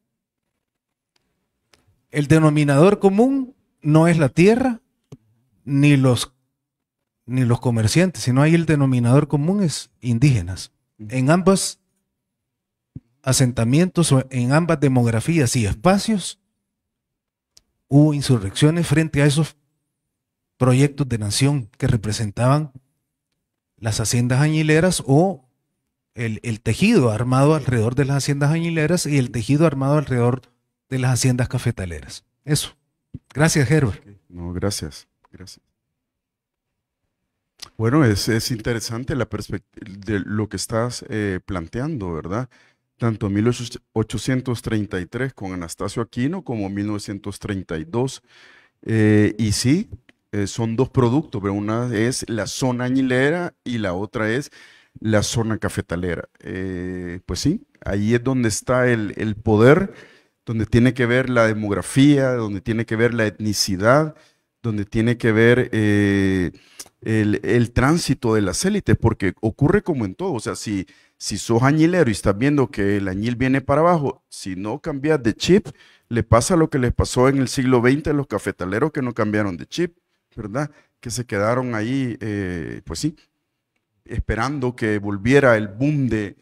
el denominador común no es la tierra ni los, ni los comerciantes, sino ahí el denominador común es indígenas. En ambas asentamientos o en ambas demografías y espacios hubo insurrecciones frente a esos proyectos de nación que representaban las haciendas añileras o el, el tejido armado alrededor de las haciendas añileras y el tejido armado alrededor de las haciendas cafetaleras. Eso. Gracias, Herbert. No, gracias. Gracias. Bueno, es, interesante la de lo que estás eh, planteando, ¿verdad? Tanto 1833 con Anastasio Aquino como 1932. Eh, y sí, eh, son dos productos, pero una es la zona añilera y la otra es la zona cafetalera. pues sí, ahí es donde está el, el poder donde tiene que ver la demografía, donde tiene que ver la etnicidad, donde tiene que ver eh, el, tránsito de las élites, porque ocurre como en todo, o sea, si, si sos añilero y estás viendo que el añil viene para abajo, si no cambias de chip, le pasa lo que les pasó en el siglo XX a los cafetaleros que no cambiaron de chip, ¿verdad? Que se quedaron ahí, eh, pues sí, esperando que volviera el boom de,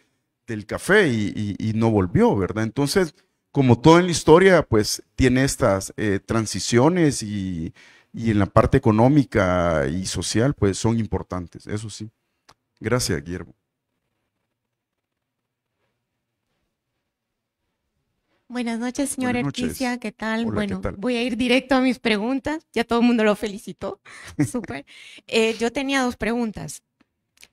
del café y, y no volvió, ¿verdad? Entonces, como todo en la historia, pues tiene estas eh, transiciones y, en la parte económica y social, pues son importantes, eso sí. Gracias, Guillermo. Buenas noches, señor Erquicia, ¿qué tal? bueno, voy a ir directo a mis preguntas, ya todo el mundo lo felicitó, [LAUGHS] súper. Eh, yo tenía dos preguntas.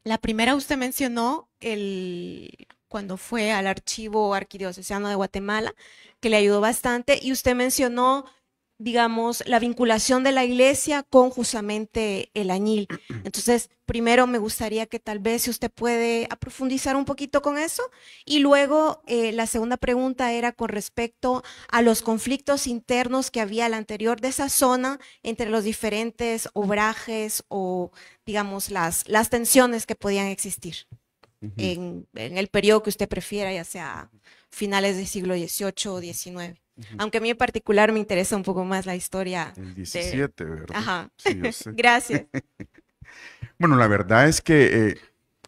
La primera, usted mencionó el cuando fue al archivo arquidiocesano de Guatemala, que le ayudó bastante. Y usted mencionó, digamos, la vinculación de la iglesia con justamente el añil. [CLEARS THROAT] Entonces, primero me gustaría que tal vez si usted puede profundizar un poquito con eso. Y luego, eh, la segunda pregunta era con respecto a los conflictos internos que había al anterior de esa zona entre los diferentes obrajes o, digamos, las tensiones que podían existir en, el periodo que usted prefiera, ya sea finales del siglo XVIII o XIX. Aunque a mí en particular me interesa un poco más la historia. El XVII, ¿verdad? Ajá. Sí, [LAUGHS] Gracias. [LAUGHS] bueno, la verdad es que eh,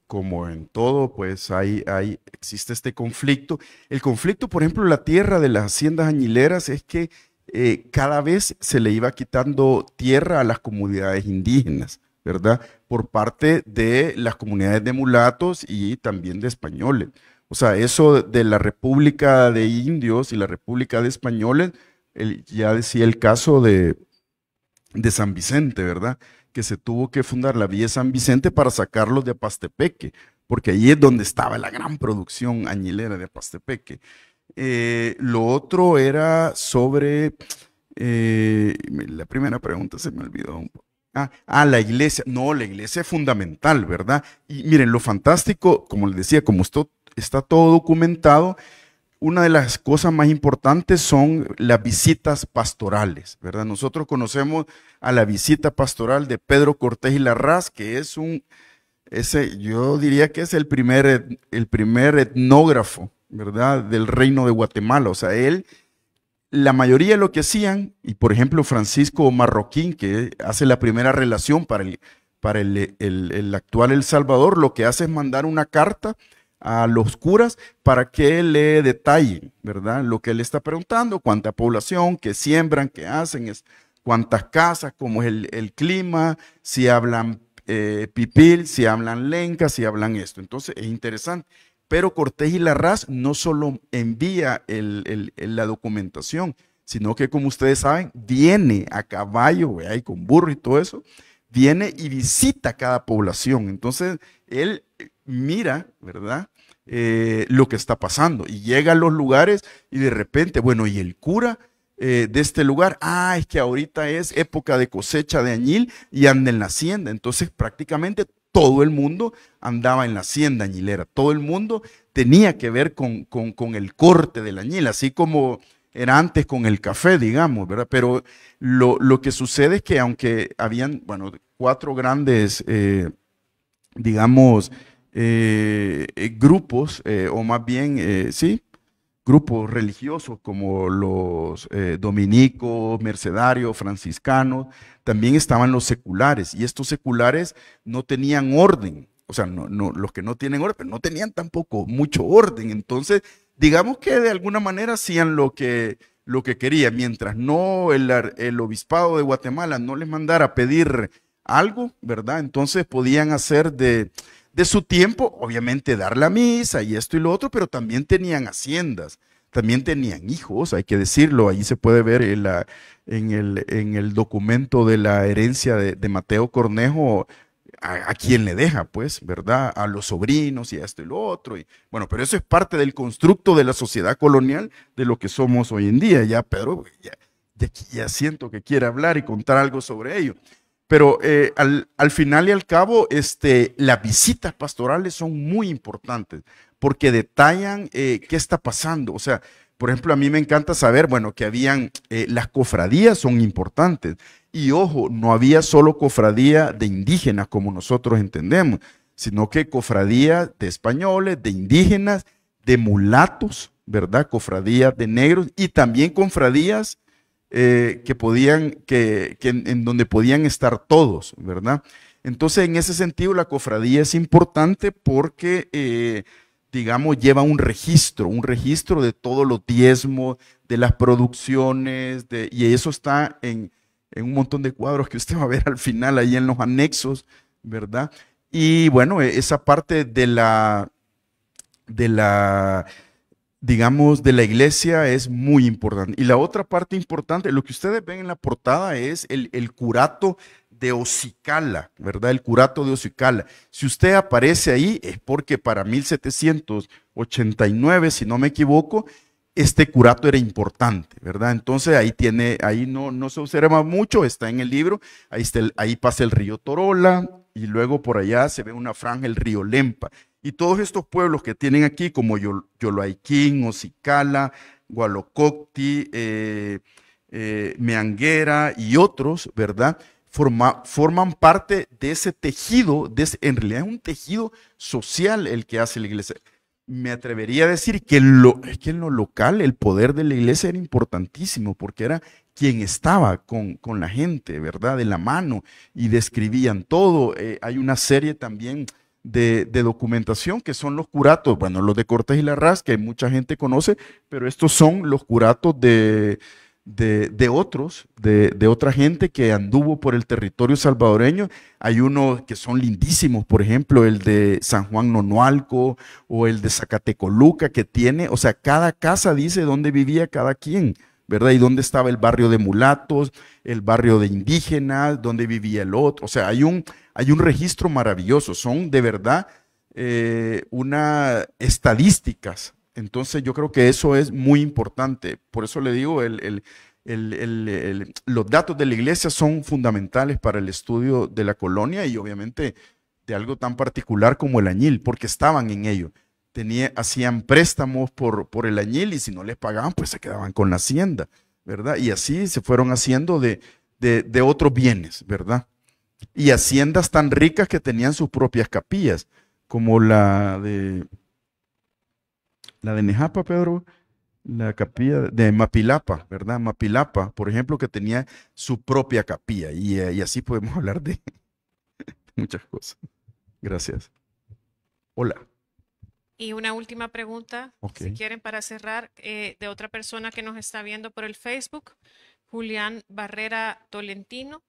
como en todo, pues hay, hay, existe este conflicto. El conflicto, por ejemplo, la tierra de las haciendas añileras es que eh, cada vez se le iba quitando tierra a las comunidades indígenas, ¿verdad? por parte de las comunidades de mulatos y también de españoles. O sea, eso de la República de Indios y la República de Españoles, ya decía el caso de, de San Vicente, ¿verdad? Que se tuvo que fundar la Villa San Vicente para sacarlos de Apastepeque, porque ahí es donde estaba la gran producción añilera de Apastepeque. Eh, lo otro era sobre... Eh, la primera pregunta se me olvidó un poco. Ah, ah, la iglesia. No, la iglesia es fundamental, ¿verdad? Y miren, lo fantástico, como les decía, como está todo documentado, una de las cosas más importantes son las visitas pastorales, ¿verdad? Nosotros conocemos a la visita pastoral de Pedro Cortés y Larraz, que es un, ese, yo diría que es el primer, el primer etnógrafo, ¿verdad? Del reino de Guatemala. O sea, él la mayoría de lo que hacían, y por ejemplo Francisco Marroquín, que hace la primera relación para el, para el, el, actual El Salvador, lo que hace es mandar una carta a los curas para que le detallen, ¿verdad? Lo que él está preguntando, cuánta población, qué siembran, qué hacen, cuántas casas, cómo es el, clima, si hablan eh, pipil, si hablan lenca, si hablan esto. Entonces es interesante. Pero Cortés y Larraz no solo envía la documentación, sino que como ustedes saben, viene a caballo, con burro y todo eso, viene y visita cada población. Entonces, él eh, mira, ¿verdad? Eh, lo que está pasando y llega a los lugares y de repente, bueno, y el cura eh, de este lugar, ah, es que ahorita es época de cosecha de añil y anda en la hacienda. Entonces, prácticamente todo el mundo andaba en la hacienda añilera, todo el mundo tenía que ver con, el corte del añil, así como era antes con el café, digamos, ¿verdad? Pero lo, que sucede es que aunque habían, bueno, cuatro grandes, eh, digamos, eh, eh, grupos, o más bien, sí, grupos religiosos como los eh, dominicos, mercedarios, franciscanos, también estaban los seculares y estos seculares no tenían orden, o sea, los que no tienen orden, no tenían tampoco mucho orden, entonces digamos que de alguna manera hacían lo que, lo que querían, mientras no el, el obispado de Guatemala no les mandara a pedir algo, ¿verdad? Entonces podían hacer de de su tiempo, obviamente dar la misa y esto y lo otro, pero también tenían haciendas, también tenían hijos, hay que decirlo, ahí se puede ver en, el, en el, documento de la herencia de, Mateo Cornejo a, quien le deja, pues, ¿verdad? A los sobrinos y a esto y lo otro. Y, bueno, pero eso es parte del constructo de la sociedad colonial de lo que somos hoy en día. Ya Pedro, ya siento que quiere hablar y contar algo sobre ello. Pero eh, al, final y al cabo, este, las visitas pastorales son muy importantes porque detallan eh, qué está pasando. O sea, por ejemplo, a mí me encanta saber, bueno, que habían, eh, las cofradías son importantes. Y ojo, no había solo cofradía de indígenas como nosotros entendemos, sino que cofradía de españoles, de indígenas, de mulatos, ¿verdad? Cofradías de negros y también cofradías eh, que podían, que, en, donde podían estar todos, ¿verdad? Entonces, en ese sentido, la cofradía es importante porque, eh, digamos, lleva un registro, un registro de todo lo diezmos, de las producciones, y eso está en, en un montón de cuadros que usted va a ver al final, ahí en los anexos, ¿verdad? Y bueno, e, esa parte de la, de la digamos, de la iglesia es muy importante. Y la otra parte importante, lo que ustedes ven en la portada es el, el curato de Ocicala, ¿verdad? El curato de Ocicala. Si usted aparece ahí es porque para 1789, si no me equivoco, este curato era importante, ¿verdad? Entonces ahí tiene, ahí no, no se observa mucho, está en el libro, ahí, está ahí pasa el río Torola y luego por allá se ve una franja el río Lempa. Y todos estos pueblos que tienen aquí, como Yoloaikín, Yoloaiquín, Ocicala, Gualococti, eh, eh, Meanguera y otros, ¿verdad? forman parte de ese tejido, de ese, en realidad es un tejido social el que hace la iglesia. Me atrevería a decir que, lo, que en lo local el poder de la iglesia era importantísimo porque era quien estaba con, la gente, ¿verdad? De la mano y describían todo. Eh, hay una serie también de, documentación, que son los curatos, bueno, los de Cortés y Larraz, que mucha gente conoce, pero estos son los curatos de, de, de otros, de, otra gente que anduvo por el territorio salvadoreño. Hay unos que son lindísimos, por ejemplo, el de San Juan Nonualco o el de Zacatecoluca, que tiene, o sea, cada casa dice dónde vivía cada quien. ¿verdad? Y dónde estaba el barrio de mulatos, el barrio de indígenas, dónde vivía el otro. O sea, hay un, hay un registro maravilloso, son de verdad eh, estadísticas. Entonces yo creo que eso es muy importante. Por eso le digo, los datos de la iglesia son fundamentales para el estudio de la colonia y obviamente de algo tan particular como el añil, porque estaban en ello tenía, hacían préstamos por, por el añil y si no les pagaban, pues se quedaban con la hacienda, ¿verdad? Y así se fueron haciendo de, otros bienes, ¿verdad? Y haciendas tan ricas que tenían sus propias capillas, como la de, la de Nejapa, Pedro, la capilla de Mapilapa, ¿verdad? Mapilapa, por ejemplo, que tenía su propia capilla. Y, así podemos [LAUGHS] hablar de muchas cosas. Gracias. Hola. Y una última pregunta, si quieren, para cerrar, eh, de otra persona que nos está viendo por el Facebook, Julián Barrera Tolentino.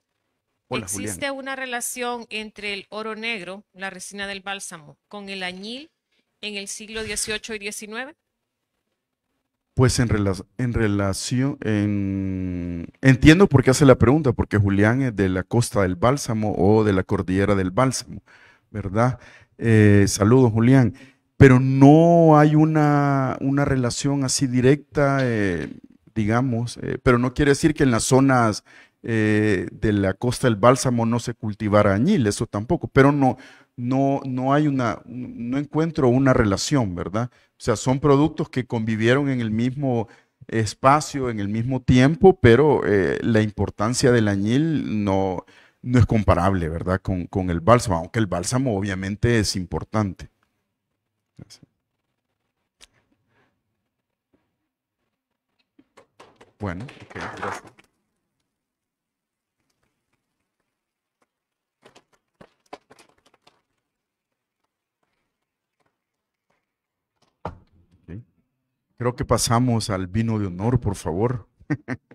¿Existe una relación entre el oro negro, la resina del bálsamo, con el añil en el siglo XVIII y XIX? Pues en, relación, en... entiendo por qué hace la pregunta, porque Julián es de la costa del bálsamo o de la cordillera del bálsamo, ¿verdad? Eh, saludos, Julián pero no hay una, relación así directa, eh, digamos, eh, pero no quiere decir que en las zonas eh, de la costa del bálsamo no se cultivara añil, eso tampoco, pero no, no, hay una, no encuentro una relación, ¿verdad? O sea, son productos que convivieron en el mismo espacio, en el mismo tiempo, pero la importancia del añil no, es comparable, ¿verdad? Con, con el bálsamo, aunque el bálsamo obviamente es importante. Bueno, Creo que pasamos al vino de honor, por favor. [LAUGHS]